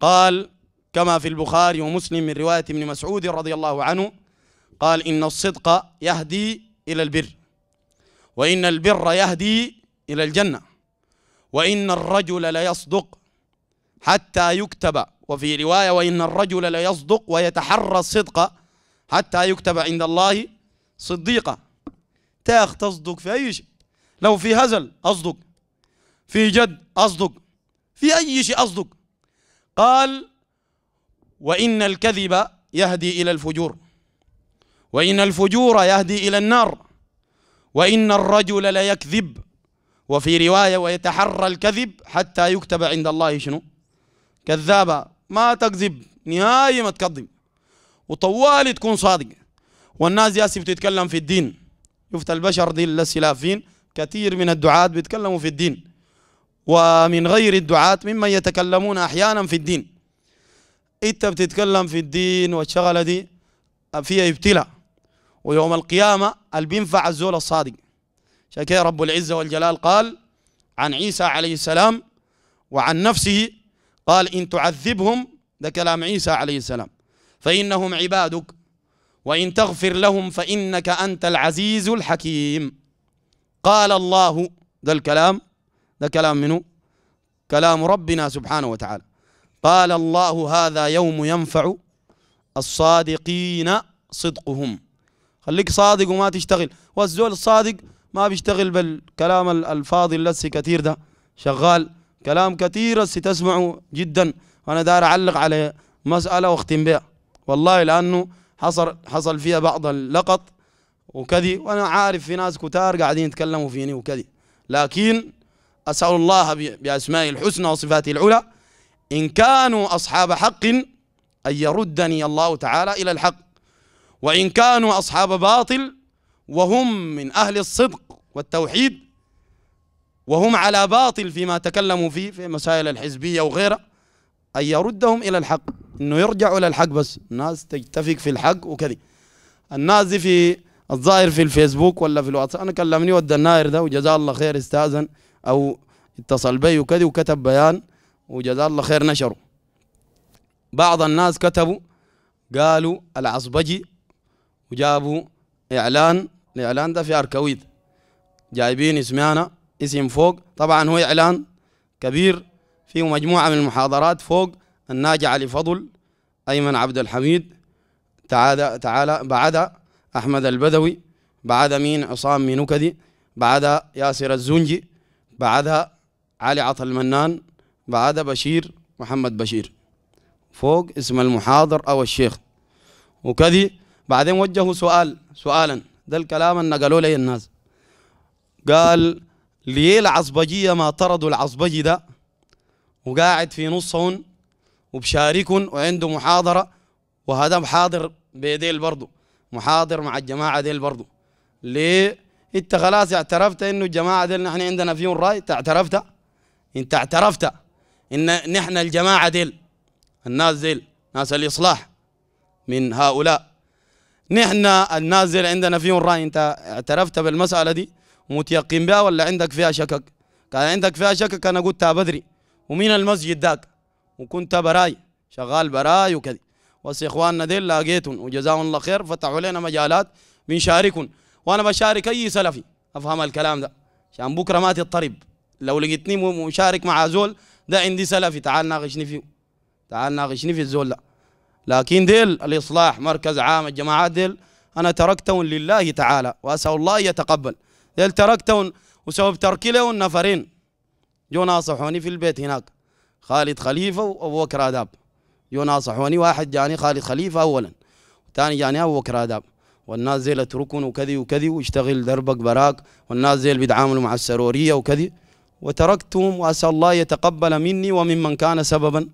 قال كما في البخاري ومسلم من رواية ابن مسعود رضي الله عنه قال إن الصدق يهدي إلى البر وإن البر يهدي إلى الجنة وإن الرجل ليصدق حتى يكتب وفي رواية وإن الرجل ليصدق ويتحرى الصدق حتى يكتب عند الله صديقة تاخ تصدق في أي شيء لو في هزل أصدق في جد أصدق في أي شيء أصدق قال وإن الكذب يهدي إلى الفجور وإن الفجور يهدي إلى النار وإن الرجل ليكذب وفي رواية ويتحرى الكذب حتى يكتب عند الله شنو كذابة ما تكذب نهائي ما تكذب وطوالي تكون صادق والناس ياسي بتتكلم في الدين شفت البشر دي السلافين كثير من الدعاة بيتكلموا في الدين ومن غير الدعاة ممن يتكلمون أحيانا في الدين انت بتتكلم في الدين والشغلة دي فيها ابتلاء ويوم القيامة البينفع الزول الصادق شكي رب العزة والجلال قال عن عيسى عليه السلام وعن نفسه قال إن تعذبهم ده كلام عيسى عليه السلام فإنهم عبادك وإن تغفر لهم فإنك أنت العزيز الحكيم قال الله ده الكلام ده كلام منه كلام ربنا سبحانه وتعالى قال الله هذا يوم ينفع الصادقين صدقهم خليك صادق وما تشتغل والزول الصادق ما بيشتغل بالكلام الفاضي اللسي كثير ده شغال كلام كثير ستسمعه جدا وانا داير اعلق على مساله واختم بها والله لانه حصل حصل فيها بعض اللقط وكذي وانا عارف في ناس كتار قاعدين يتكلموا فيني وكذي لكن اسال الله باسمائه الحسنى وصفاته العلى ان كانوا اصحاب حق ان يردني الله تعالى الى الحق وإن كانوا أصحاب باطل وهم من أهل الصدق والتوحيد وهم على باطل فيما تكلموا فيه في مسائل الحزبية وغيرها أن يردهم إلى الحق إنه يرجعوا إلى الحق بس الناس تتفق في الحق وكذي الناس في الظاهر في الفيسبوك ولا في الواتساب أنا كلمني ود الناير ده وجزاه الله خير استاذن أو اتصل بي وكذي وكتب بيان وجزاه الله خير نشره بعض الناس كتبوا قالوا العصبجي وجابوا اعلان الاعلان ده في اركويد جايبين اسمي اسم فوق طبعا هو اعلان كبير فيه مجموعه من المحاضرات فوق علي فضل ايمن عبد الحميد تعالى تعالى بعد احمد البدوي بعد مين عصام مينوكدي بعد ياسر الزنجي بعد علي عطا المنان بعد بشير محمد بشير فوق اسم المحاضر او الشيخ وكذي بعدين وجهوا سؤال سؤالا ده الكلام اللي قالوا لي الناس قال ليه العصبجية ما طردوا العصبجي ده وقاعد في نصهم وبشاركهم وعنده محاضرة وهذا محاضر بيديل برضه محاضر مع الجماعة ديل برضه ليه انت خلاص اعترفت انه الجماعة ديل نحن عندنا فيهم رأي انت اعترفت انت اعترفت ان نحن الجماعة ديل الناس ديل ناس الإصلاح من هؤلاء نحن الناس اللي عندنا فيهم رأي أنت اعترفت بالمسألة دي ومتيقن بها ولا عندك فيها شكك كان عندك فيها شكك أنا قلتها بدري ومين المسجد داك وكنت براي شغال براي وكذا بس إخواننا ديل لاقيتهم وجزاهم الله خير فتحوا لنا مجالات بنشاركهم وأنا بشارك أي سلفي أفهم الكلام ده عشان بكرة ما تضطرب لو لقيتني مشارك مع زول ده عندي سلفي تعال ناقشني فيه تعال ناقشني في الزول ده لكن ديل الإصلاح مركز عام الجماعات ديل أنا تركتهم لله تعالى وأسأل الله يتقبل ديل تركتهم وسبب تركي لهم نفرين جو ناصحوني في البيت هناك خالد خليفة وأبو بكر آداب جو ناصحوني واحد جاني خالد خليفة أولا ثاني جاني أبو بكر آداب والناس زي اتركون وكذي وكذي واشتغل دربك براك والناس زي بيتعاملوا مع السرورية وكذي وتركتهم وأسأل الله يتقبل مني وممن كان سببا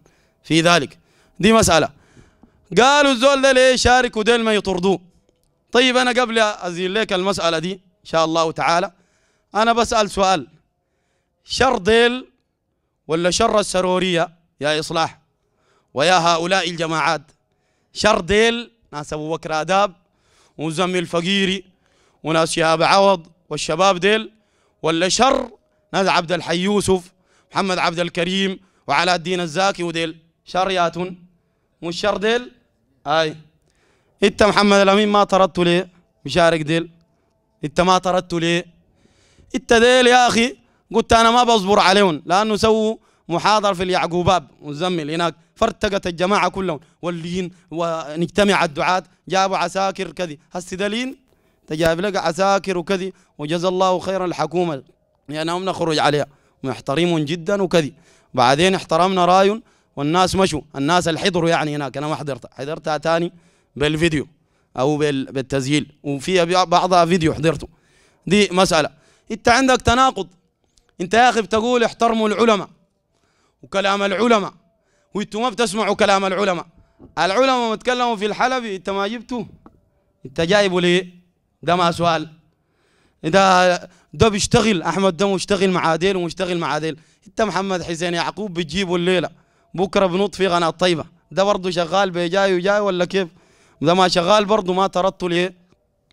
في ذلك دي مسألة قالوا الزول ده ليه يشارك وديل ما يطردوه طيب انا قبل ازيل لك المساله دي ان شاء الله تعالى انا بسال سؤال شر ديل ولا شر السروريه يا اصلاح ويا هؤلاء الجماعات شر ديل ناس ابو بكر اداب وزمي الفقيري وناس شهاب عوض والشباب ديل ولا شر ناس عبد الحي يوسف محمد عبد الكريم وعلاء الدين الزاكي وديل شر ياتون مش شر ديل اي انت محمد الامين ما طردته ليه مشارك ديل انت ما طردته ليه انت ديل يا اخي قلت انا ما بصبر عليهم لانه سووا محاضر في اليعقوباب مزمل هناك فارتقت الجماعه كلهم واللين ونجتمع الدعاة جابوا عساكر كذي هسه دليل تجاب لك عساكر وكذي وجزا الله خيرا الحكومه لانهم يعني نخرج عليها محترمون جدا وكذي بعدين احترمنا رايهم والناس مشوا الناس اللي حضروا يعني هناك انا ما حضرت حضرتها تاني بالفيديو او بالتسجيل وفي بعضها فيديو حضرته دي مساله انت عندك تناقض انت يا اخي بتقول احترموا العلماء وكلام العلماء وانتوا ما بتسمعوا كلام العلماء العلماء بيتكلموا في الحلبي انت ما جبته انت جايبه ليه ده ما سؤال ده ده بيشتغل احمد ده مشتغل مع ديل ومشتغل مع ديل انت محمد حسين يعقوب بتجيبه الليله بكره بنط في قناه طيبه ده برضه شغال بجاي وجاي ولا كيف ده ما شغال برضه ما طردته ليه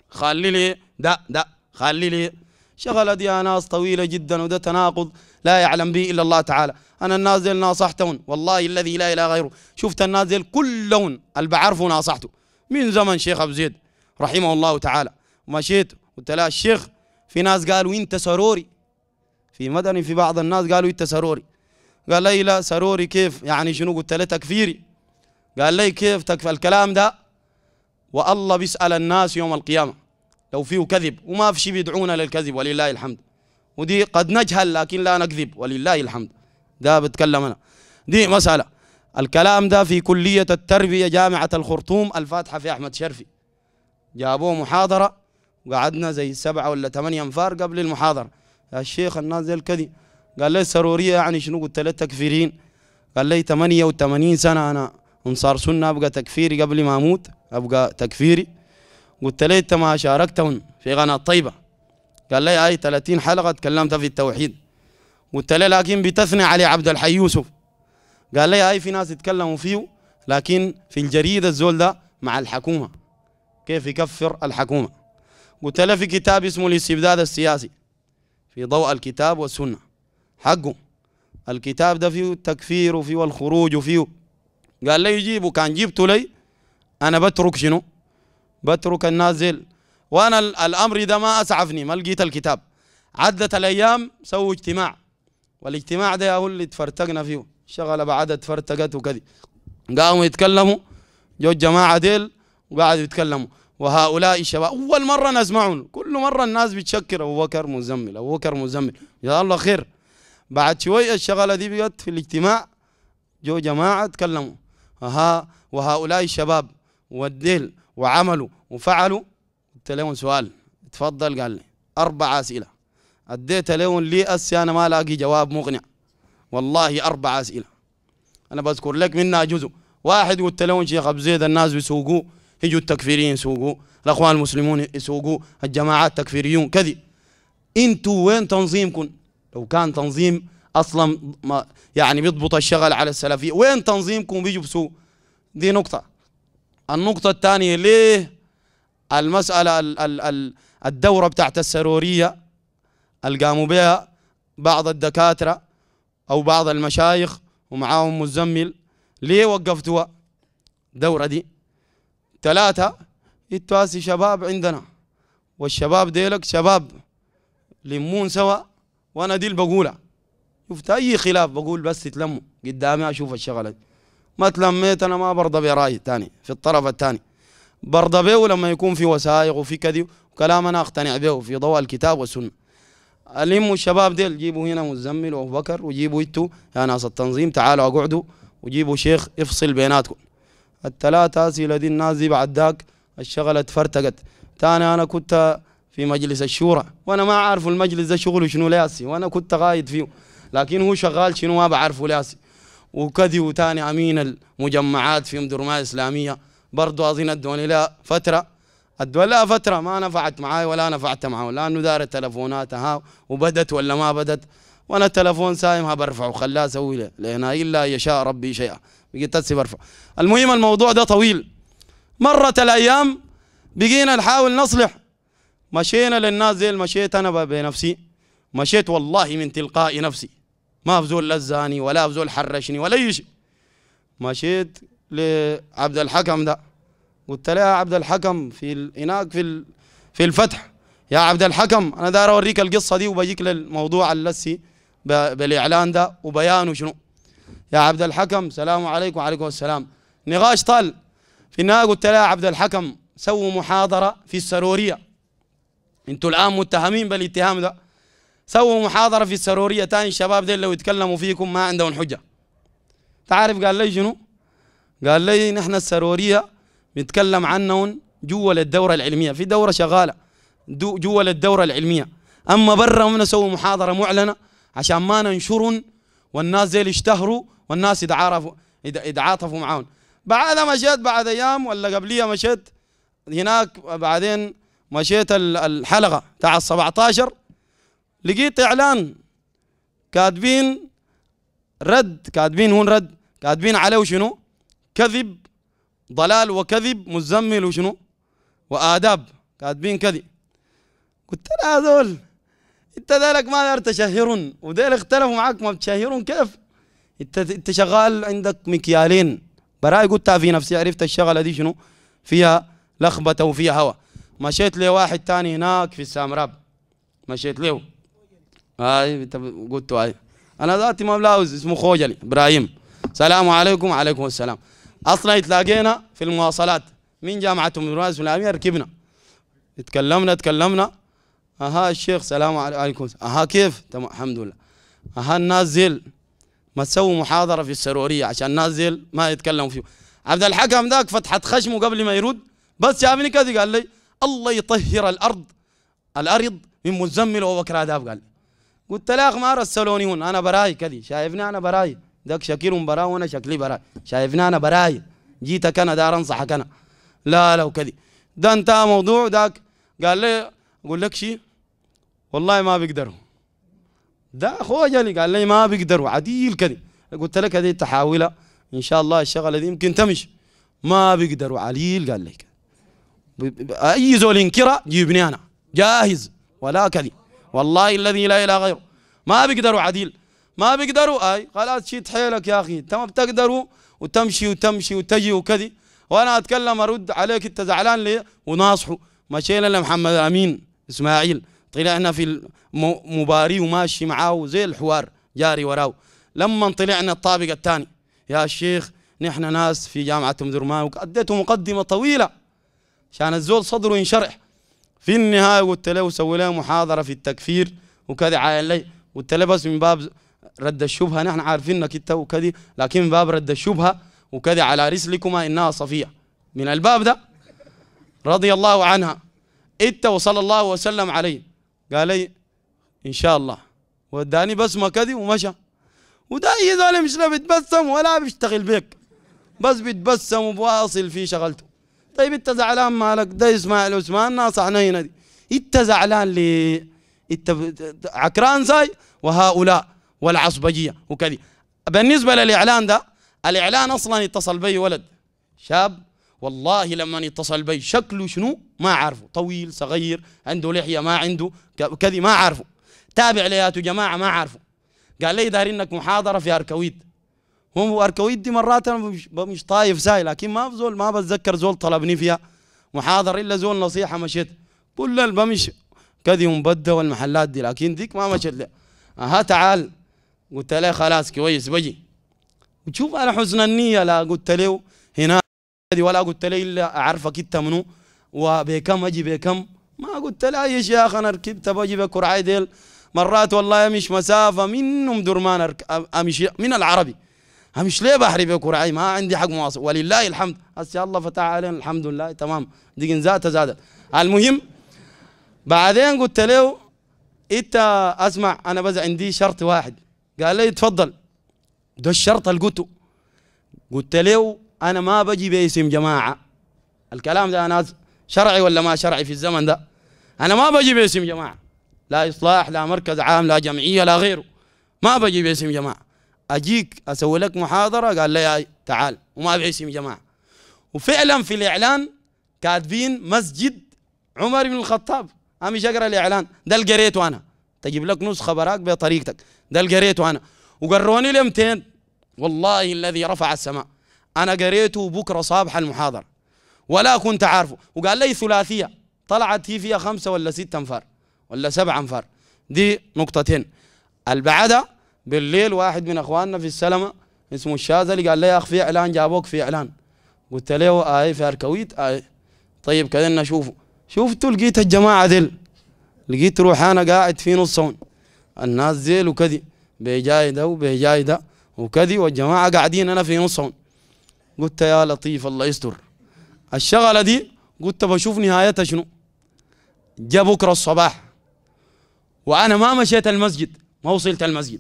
خلي لي ده ده خلي لي شغلة دي ناس طويلة جدا وده تناقض لا يعلم به إلا الله تعالى أنا النازل ناصحتهم والله الذي لا إله غيره شفت النازل كلهم اللي بعرفه ناصحته من زمن شيخ أبو زيد رحمه الله تعالى مشيت قلت له الشيخ في ناس قالوا أنت سروري في مدني في بعض الناس قالوا أنت سروري قال لي لا سروري كيف يعني شنو قلت له تكفيري قال لي كيف تكفى الكلام ده والله بيسأل الناس يوم القيامة لو فيه كذب وما في شيء بيدعونا للكذب ولله الحمد ودي قد نجهل لكن لا نكذب ولله الحمد ده بتكلم أنا دي مسألة الكلام ده في كلية التربية جامعة الخرطوم الفاتحة في أحمد شرفي جابوه محاضرة وقعدنا زي سبعة ولا ثمانية انفار قبل المحاضرة يا الشيخ الناس زي الكذب قال لي سرورية يعني شنو قلت له تكفيرين قال لي 88 سنة أنا أنصار سنة أبقى تكفيري قبل ما أموت أبقى تكفيري قلت له أنت ما شاركتهم في قناة طيبة قال لي أي 30 حلقة تكلمت في التوحيد قلت له لكن بتثني علي عبد الحي يوسف قال لي أي في ناس يتكلموا فيه لكن في الجريدة الزول ده مع الحكومة كيف يكفر الحكومة قلت له في كتاب اسمه الاستبداد السياسي في ضوء الكتاب والسنه حقه الكتاب ده فيه التكفير وفيه الخروج وفيه قال لي يجيبه كان جبته لي انا بترك شنو بترك النازل وانا الامر ده ما اسعفني ما لقيت الكتاب عدت الايام سووا اجتماع والاجتماع ده هو اللي تفرتقنا فيه شغله بعدها تفرتقت وكذا قاموا يتكلموا جو الجماعه ديل وقعدوا يتكلموا وهؤلاء الشباب اول مره نسمعهم كل مره الناس بتشكر ابو بكر مزمل ابو بكر مزمل يا الله خير بعد شوي الشغلة دي بقت في الاجتماع جو جماعة تكلموا ها وهؤلاء الشباب والديل وعملوا وفعلوا قلت لهم سؤال تفضل قال لي أربع أسئلة أديت لهم لي أسئلة أنا ما لاقي جواب مقنع والله أربع أسئلة أنا بذكر لك منها جزء واحد قلت لهم شيخ أبو زيد الناس بيسوقوا يجوا التكفيريين يسوقوا الأخوان المسلمون يسوقوا الجماعات التكفيريون كذي انتوا وين تنظيمكم لو كان تنظيم اصلا ما يعني بيضبط الشغل على السلفيه وين تنظيمكم بيجوا دي نقطه النقطه الثانيه ليه المساله ال ال ال الدوره بتاعت السروريه القاموا بها بعض الدكاتره او بعض المشايخ ومعاهم مزمل ليه وقفتوها الدوره دي ثلاثه التواسي شباب عندنا والشباب ديلك شباب لمون سوا وانا دي اللي بقولها شفت اي خلاف بقول بس تلموا قدامي اشوف الشغله دي ما تلميت انا ما برضى براي تاني في الطرف الثاني برضى به لما يكون في وثائق وفي كذي وكلام انا اقتنع به في ضوء الكتاب والسنه الم الشباب ديل جيبوا هنا مزمل وابو بكر وجيبوا انتوا يا ناس التنظيم تعالوا اقعدوا وجيبوا شيخ افصل بيناتكم الثلاثه اسئله دي الناس دي بعد ذاك الشغله اتفرتقت تاني انا كنت في مجلس الشورى وانا ما عارف المجلس ده شغله شنو لاسي وانا كنت قايد فيه لكن هو شغال شنو ما بعرفه لاسي وكذي وتاني امين المجمعات في مدرما اسلاميه برضه اظن ادوني لها فتره ادوني لها فتره ما نفعت معاي ولا نفعت معه لانه دار تلفوناتها وبدت ولا ما بدت وانا سايم سايمها برفعه خلاه اسوي لهنا الا يشاء ربي شيئا بقيت هسه برفع المهم الموضوع ده طويل مرت الايام بقينا نحاول نصلح مشينا للناس زي مشيت أنا بنفسي مشيت والله من تلقاء نفسي ما أفزول لزاني ولا أفزول حرشني ولا أي شيء مشيت لعبد الحكم ده قلت له يا عبد الحكم في هناك في في الفتح يا عبد الحكم انا داير اوريك القصه دي وبجيك للموضوع اللسي بالاعلان ده وبيانه شنو يا عبد الحكم سلام عليكم وعليكم السلام نقاش طال في النهايه قلت له يا عبد الحكم سووا محاضره في السروريه انتوا الان متهمين بالاتهام ده سووا محاضره في السروريه تاني الشباب ديل لو يتكلموا فيكم ما عندهم حجه تعرف قال لي شنو قال لي نحن السروريه بنتكلم عنهم جوا للدوره العلميه في دوره شغاله جوا للدوره العلميه اما برا هم سووا محاضره معلنه عشان ما ننشرهم والناس زي اشتهروا والناس يتعارفوا يتعاطفوا معاهم بعدها مشيت بعد ايام ولا قبليها مشيت هناك بعدين مشيت الحلقه تاع ال 17 لقيت اعلان كاتبين رد كاتبين هون رد كاتبين عليه شنو كذب ضلال وكذب مزمل وشنو وآداب كاتبين كذب قلت لا هذول انت ذلك ما دار تشهرون وذلك اختلفوا معك ما بتشهرون كيف انت انت شغال عندك مكيالين براي قلتها في نفسي عرفت الشغله دي شنو فيها لخبطه وفيها هوا مشيت لي واحد تاني هناك في السامراب مشيت له هاي قلت هاي انا ذاتي ما بلاوز اسمه خوجلي ابراهيم السلام عليكم وعليكم السلام اصلا تلاقينا في المواصلات من جامعه ام الرئيس الامير ركبنا تكلمنا تكلمنا اها الشيخ سلام عليكم اها كيف تمام الحمد لله اها الناس زيل ما تسوي محاضره في السروريه عشان الناس زيل ما يتكلموا فيه عبد الحكم ذاك فتحت خشمه قبل ما يرد بس شافني كذا قال لي الله يطهر الأرض الأرض من مزمل وكراداب قال قلت لا ما رسلوني هون أنا براي كذي شايفني أنا براي ذاك شكير براي وأنا شكلي براي شايفني أنا براي جيتك أنا دار أنصحك أنا لا لا وكذي ده انتهى موضوع ذاك قال لي أقول لك شيء والله ما بيقدروا ده أخوه جاني قال لي ما بيقدروا عديل كذي قلت لك هذه تحاولها إن شاء الله الشغلة دي يمكن تمشي ما بيقدروا عليل قال لي كده. اي زول ينكره يجيبني انا جاهز ولا كذي والله الذي لا اله غيره ما بيقدروا عديل ما بيقدروا اي خلاص شيت حيلك يا اخي انت ما بتقدروا وتمشي وتمشي وتجي وكذي وانا اتكلم ارد عليك انت زعلان ليه وناصحه مشينا لمحمد امين اسماعيل طلعنا في المباري وماشي معاه وزي الحوار جاري وراه لما طلعنا الطابق الثاني يا شيخ نحن ناس في جامعه ام درمان واديته مقدمه طويله عشان الزول صدره ينشرح في النهايه قلت له سوي له محاضره في التكفير وكذا عاين لي قلت له بس من باب رد الشبهه نحن عارفينك انت وكذا لكن من باب رد الشبهه وكذا على رسلكما انها صفيه من الباب ده رضي الله عنها انت وصلى الله وسلم عليه قال لي ان شاء الله وداني بسمه كذا ومشى وده اي ظالم مش لا بيتبسم ولا بيشتغل بيك بس بيتبسم وواصل في شغلته طيب انت زعلان مالك ده اسماعيل عثمان ناصحنا عنينا دي انت زعلان ل انت عكران زاي وهؤلاء والعصبجيه وكذي بالنسبه للاعلان ده الاعلان اصلا اتصل بي ولد شاب والله لما اتصل بي شكله شنو ما عارفه طويل صغير عنده لحيه ما عنده كذي ما عارفه تابع لياته جماعه ما عارفه قال لي دارينك محاضره في اركويد هم يدي مرات انا مش, طايف ساي لكن ما في زول ما بتذكر زول طلبني فيها محاضر الا زول نصيحه مشيت كل بمشي كذي ومبدة والمحلات دي لكن ديك ما مشت لي ها تعال قلت له خلاص كويس بجي وشوف انا حسن النيه لا قلت له هنا ولا قلت له الا اعرفك انت منو وبكم اجي بكم ما قلت له يا شيخ انا ركبت بجي بكرعي ديل مرات والله مش مسافه منهم درمان امشي من العربي مش ليه بحري بكرعي ما عندي حق مواصل ولله الحمد هسه الله فتح علينا الحمد لله تمام دي ذاتها زادت المهم بعدين قلت له انت اسمع انا بس عندي شرط واحد قال لي تفضل ده الشرط اللي قلته قلت له انا ما بجي باسم جماعه الكلام ده انا شرعي ولا ما شرعي في الزمن ده انا ما بجي باسم جماعه لا اصلاح لا مركز عام لا جمعيه لا غيره ما بجي باسم جماعه اجيك اسوي لك محاضره قال لي تعال وما اسم جماعه وفعلا في الاعلان كاتبين مسجد عمر بن الخطاب أمي اقرا الاعلان ده اللي قريته انا تجيب لك نسخه براك بطريقتك ده اللي قريته انا وقروني ل 200 والله الذي رفع السماء انا قريته بكره صباح المحاضره ولا كنت عارفه وقال لي ثلاثيه طلعت هي فيها خمسه ولا سته انفار ولا سبعه انفار دي نقطتين البعده بالليل واحد من اخواننا في السلمه اسمه الشاذلي قال لي يا اخ في اعلان جابوك في اعلان قلت له اي في اركويت اي طيب كذا نشوفه شفته لقيت الجماعه ذل لقيت روحانا قاعد في نصهم الناس ذيل وكذي بيجاي ده وبيجاي ده وكذي والجماعه قاعدين انا في نصهم قلت يا لطيف الله يستر الشغله دي قلت بشوف نهايتها شنو جا بكره الصباح وانا ما مشيت المسجد ما وصلت المسجد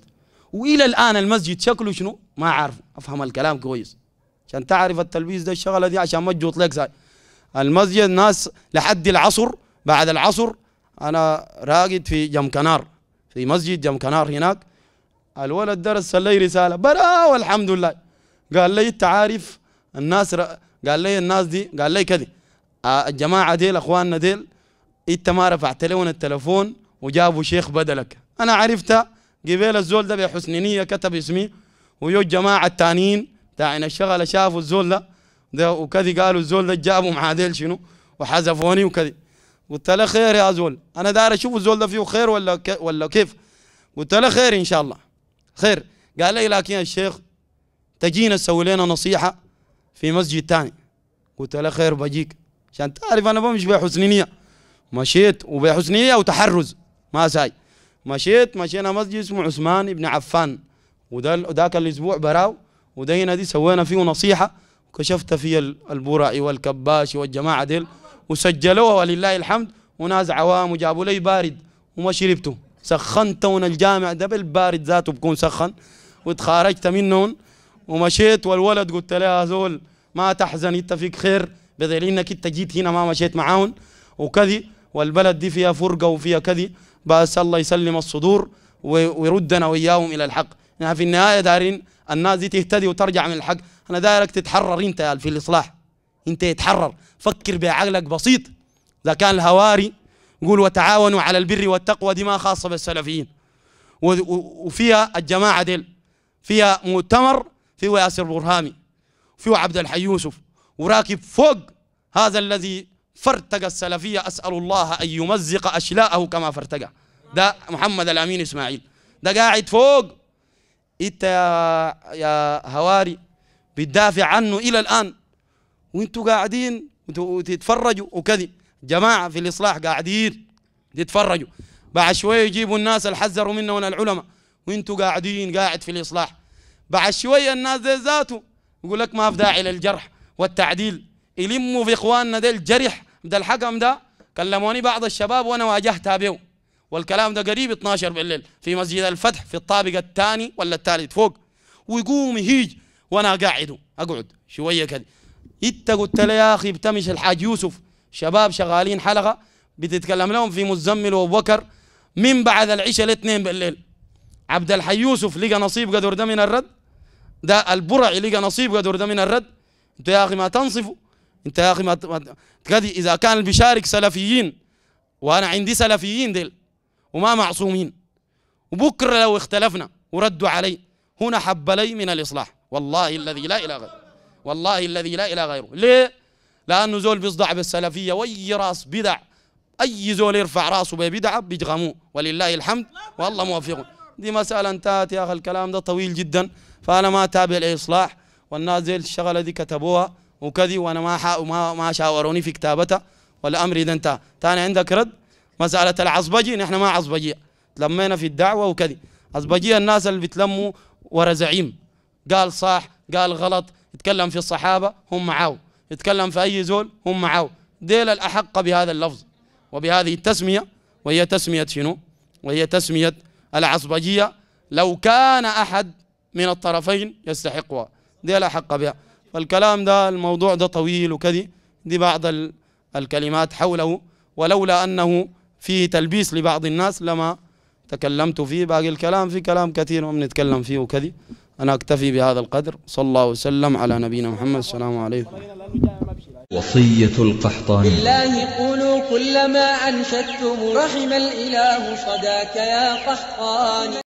والى الان المسجد شكله شنو ما عارف افهم الكلام كويس عشان تعرف التلبيس ده الشغله دي عشان ما تجوط لك زي المسجد ناس لحد العصر بعد العصر انا راقد في جمكنار في مسجد جمكنار هناك الولد درس لي رساله برا والحمد لله قال لي انت عارف الناس ر... قال لي الناس دي قال لي كذا آه، الجماعه ديل اخواننا ديل انت ما رفعت لهم التليفون وجابوا شيخ بدلك انا عرفتها قبيل الزول ده بحسن نيه كتب اسمي ويو الجماعه التانيين داعين الشغله شافوا الزول ده ده وكذي قالوا الزول ده جابوا مع ديل شنو وحذفوني وكذي قلت له خير يا زول انا داير اشوف الزول ده فيه خير ولا ولا كيف قلت له خير ان شاء الله خير قال لي لكن يا الشيخ تجينا تسوي لنا نصيحه في مسجد ثاني قلت له خير بجيك عشان تعرف انا بمشي بحسن نيه مشيت وبحسن نيه وتحرز ما ساي مشيت مشينا مسجد اسمه عثمان بن عفان وده ذاك الاسبوع براو وده هنا دي سوينا فيه نصيحه وكشفت فيه البرائي والكباش والجماعه ديل وسجلوها ولله الحمد وناس عوام وجابوا لي بارد وما شربته سخنت من الجامع ده بالبارد ذاته بكون سخن وتخارجت منهم ومشيت والولد قلت له زول ما تحزن انت فيك خير بدليل انك انت جيت هنا ما مشيت معاهم وكذي والبلد دي فيها فرقه وفيها كذي بس الله يسلم الصدور ويردنا وإياهم إلى الحق يعني في النهاية دارين الناس دي تهتدي وترجع من الحق أنا دايرك تتحرر أنت في الإصلاح أنت يتحرر فكر بعقلك بسيط إذا كان الهواري يقول وتعاونوا على البر والتقوى دي ما خاصة بالسلفيين وفيها الجماعة ديل فيها مؤتمر فيه ياسر برهامي فيه عبد الحي يوسف وراكب فوق هذا الذي فرتق السلفية أسأل الله أن يمزق أشلاءه كما فرتقها ده محمد الأمين إسماعيل ده قاعد فوق انت يا, يا هواري بتدافع عنه الى الان وانتوا قاعدين وتتفرجوا وكذي جماعه في الاصلاح قاعدين تتفرجوا بعد شويه يجيبوا الناس الحذروا منا ونا العلماء وانتوا قاعدين قاعد في الاصلاح بعد شويه الناس ذاته يقول لك ما في داعي للجرح والتعديل يلموا في اخواننا ديل الجرح ده الحكم ده كلموني بعض الشباب وانا واجهتها به والكلام ده قريب 12 بالليل في مسجد الفتح في الطابق الثاني ولا الثالث فوق ويقوم يهيج وانا قاعد اقعد شويه كده انت قلت له يا اخي بتمش الحاج يوسف شباب شغالين حلقه بتتكلم لهم في مزمل وبكر من بعد العشاء الاثنين بالليل عبد الحي يوسف لقى نصيب قدر ده من الرد ده البرعي لقى نصيب قدر ده من الرد انت يا اخي ما تنصفوا انت يا اخي ما تقضي اذا كان اللي بيشارك سلفيين وانا عندي سلفيين ديل وما معصومين وبكره لو اختلفنا وردوا علي هنا حب لي من الاصلاح والله الذي لا اله غيره والله الذي لا اله غيره ليه لانه زول بيصدع بالسلفيه واي راس بدع اي زول يرفع راسه ببدعه بيجغموه ولله الحمد والله موفق دي مساله انتهت يا اخي الكلام ده طويل جدا فانا ما تابع الاصلاح والناس الشغله دي كتبوها وكذي وانا ما حا وما ما شاوروني في كتابته ولا اذا انتهى ثاني عندك رد مساله العصبجي نحن ما عصبجيه تلمينا في الدعوه وكذي عصبجيه الناس اللي بتلموا ورا زعيم قال صح قال غلط يتكلم في الصحابه هم معاه يتكلم في اي زول هم معاه ديل الاحق بهذا اللفظ وبهذه التسميه وهي تسميه شنو؟ وهي تسميه العصبجيه لو كان احد من الطرفين يستحقها ديل احق بها فالكلام ده الموضوع ده طويل وكذي دي بعض الكلمات حوله ولولا أنه فيه تلبيس لبعض الناس لما تكلمت فيه باقي الكلام في كلام كثير نتكلم فيه وكذي أنا أكتفي بهذا القدر صلى الله وسلم على نبينا محمد السلام عليكم وصية القحطاني بالله قولوا كلما أنشدتم رحم الإله صداك يا قحطاني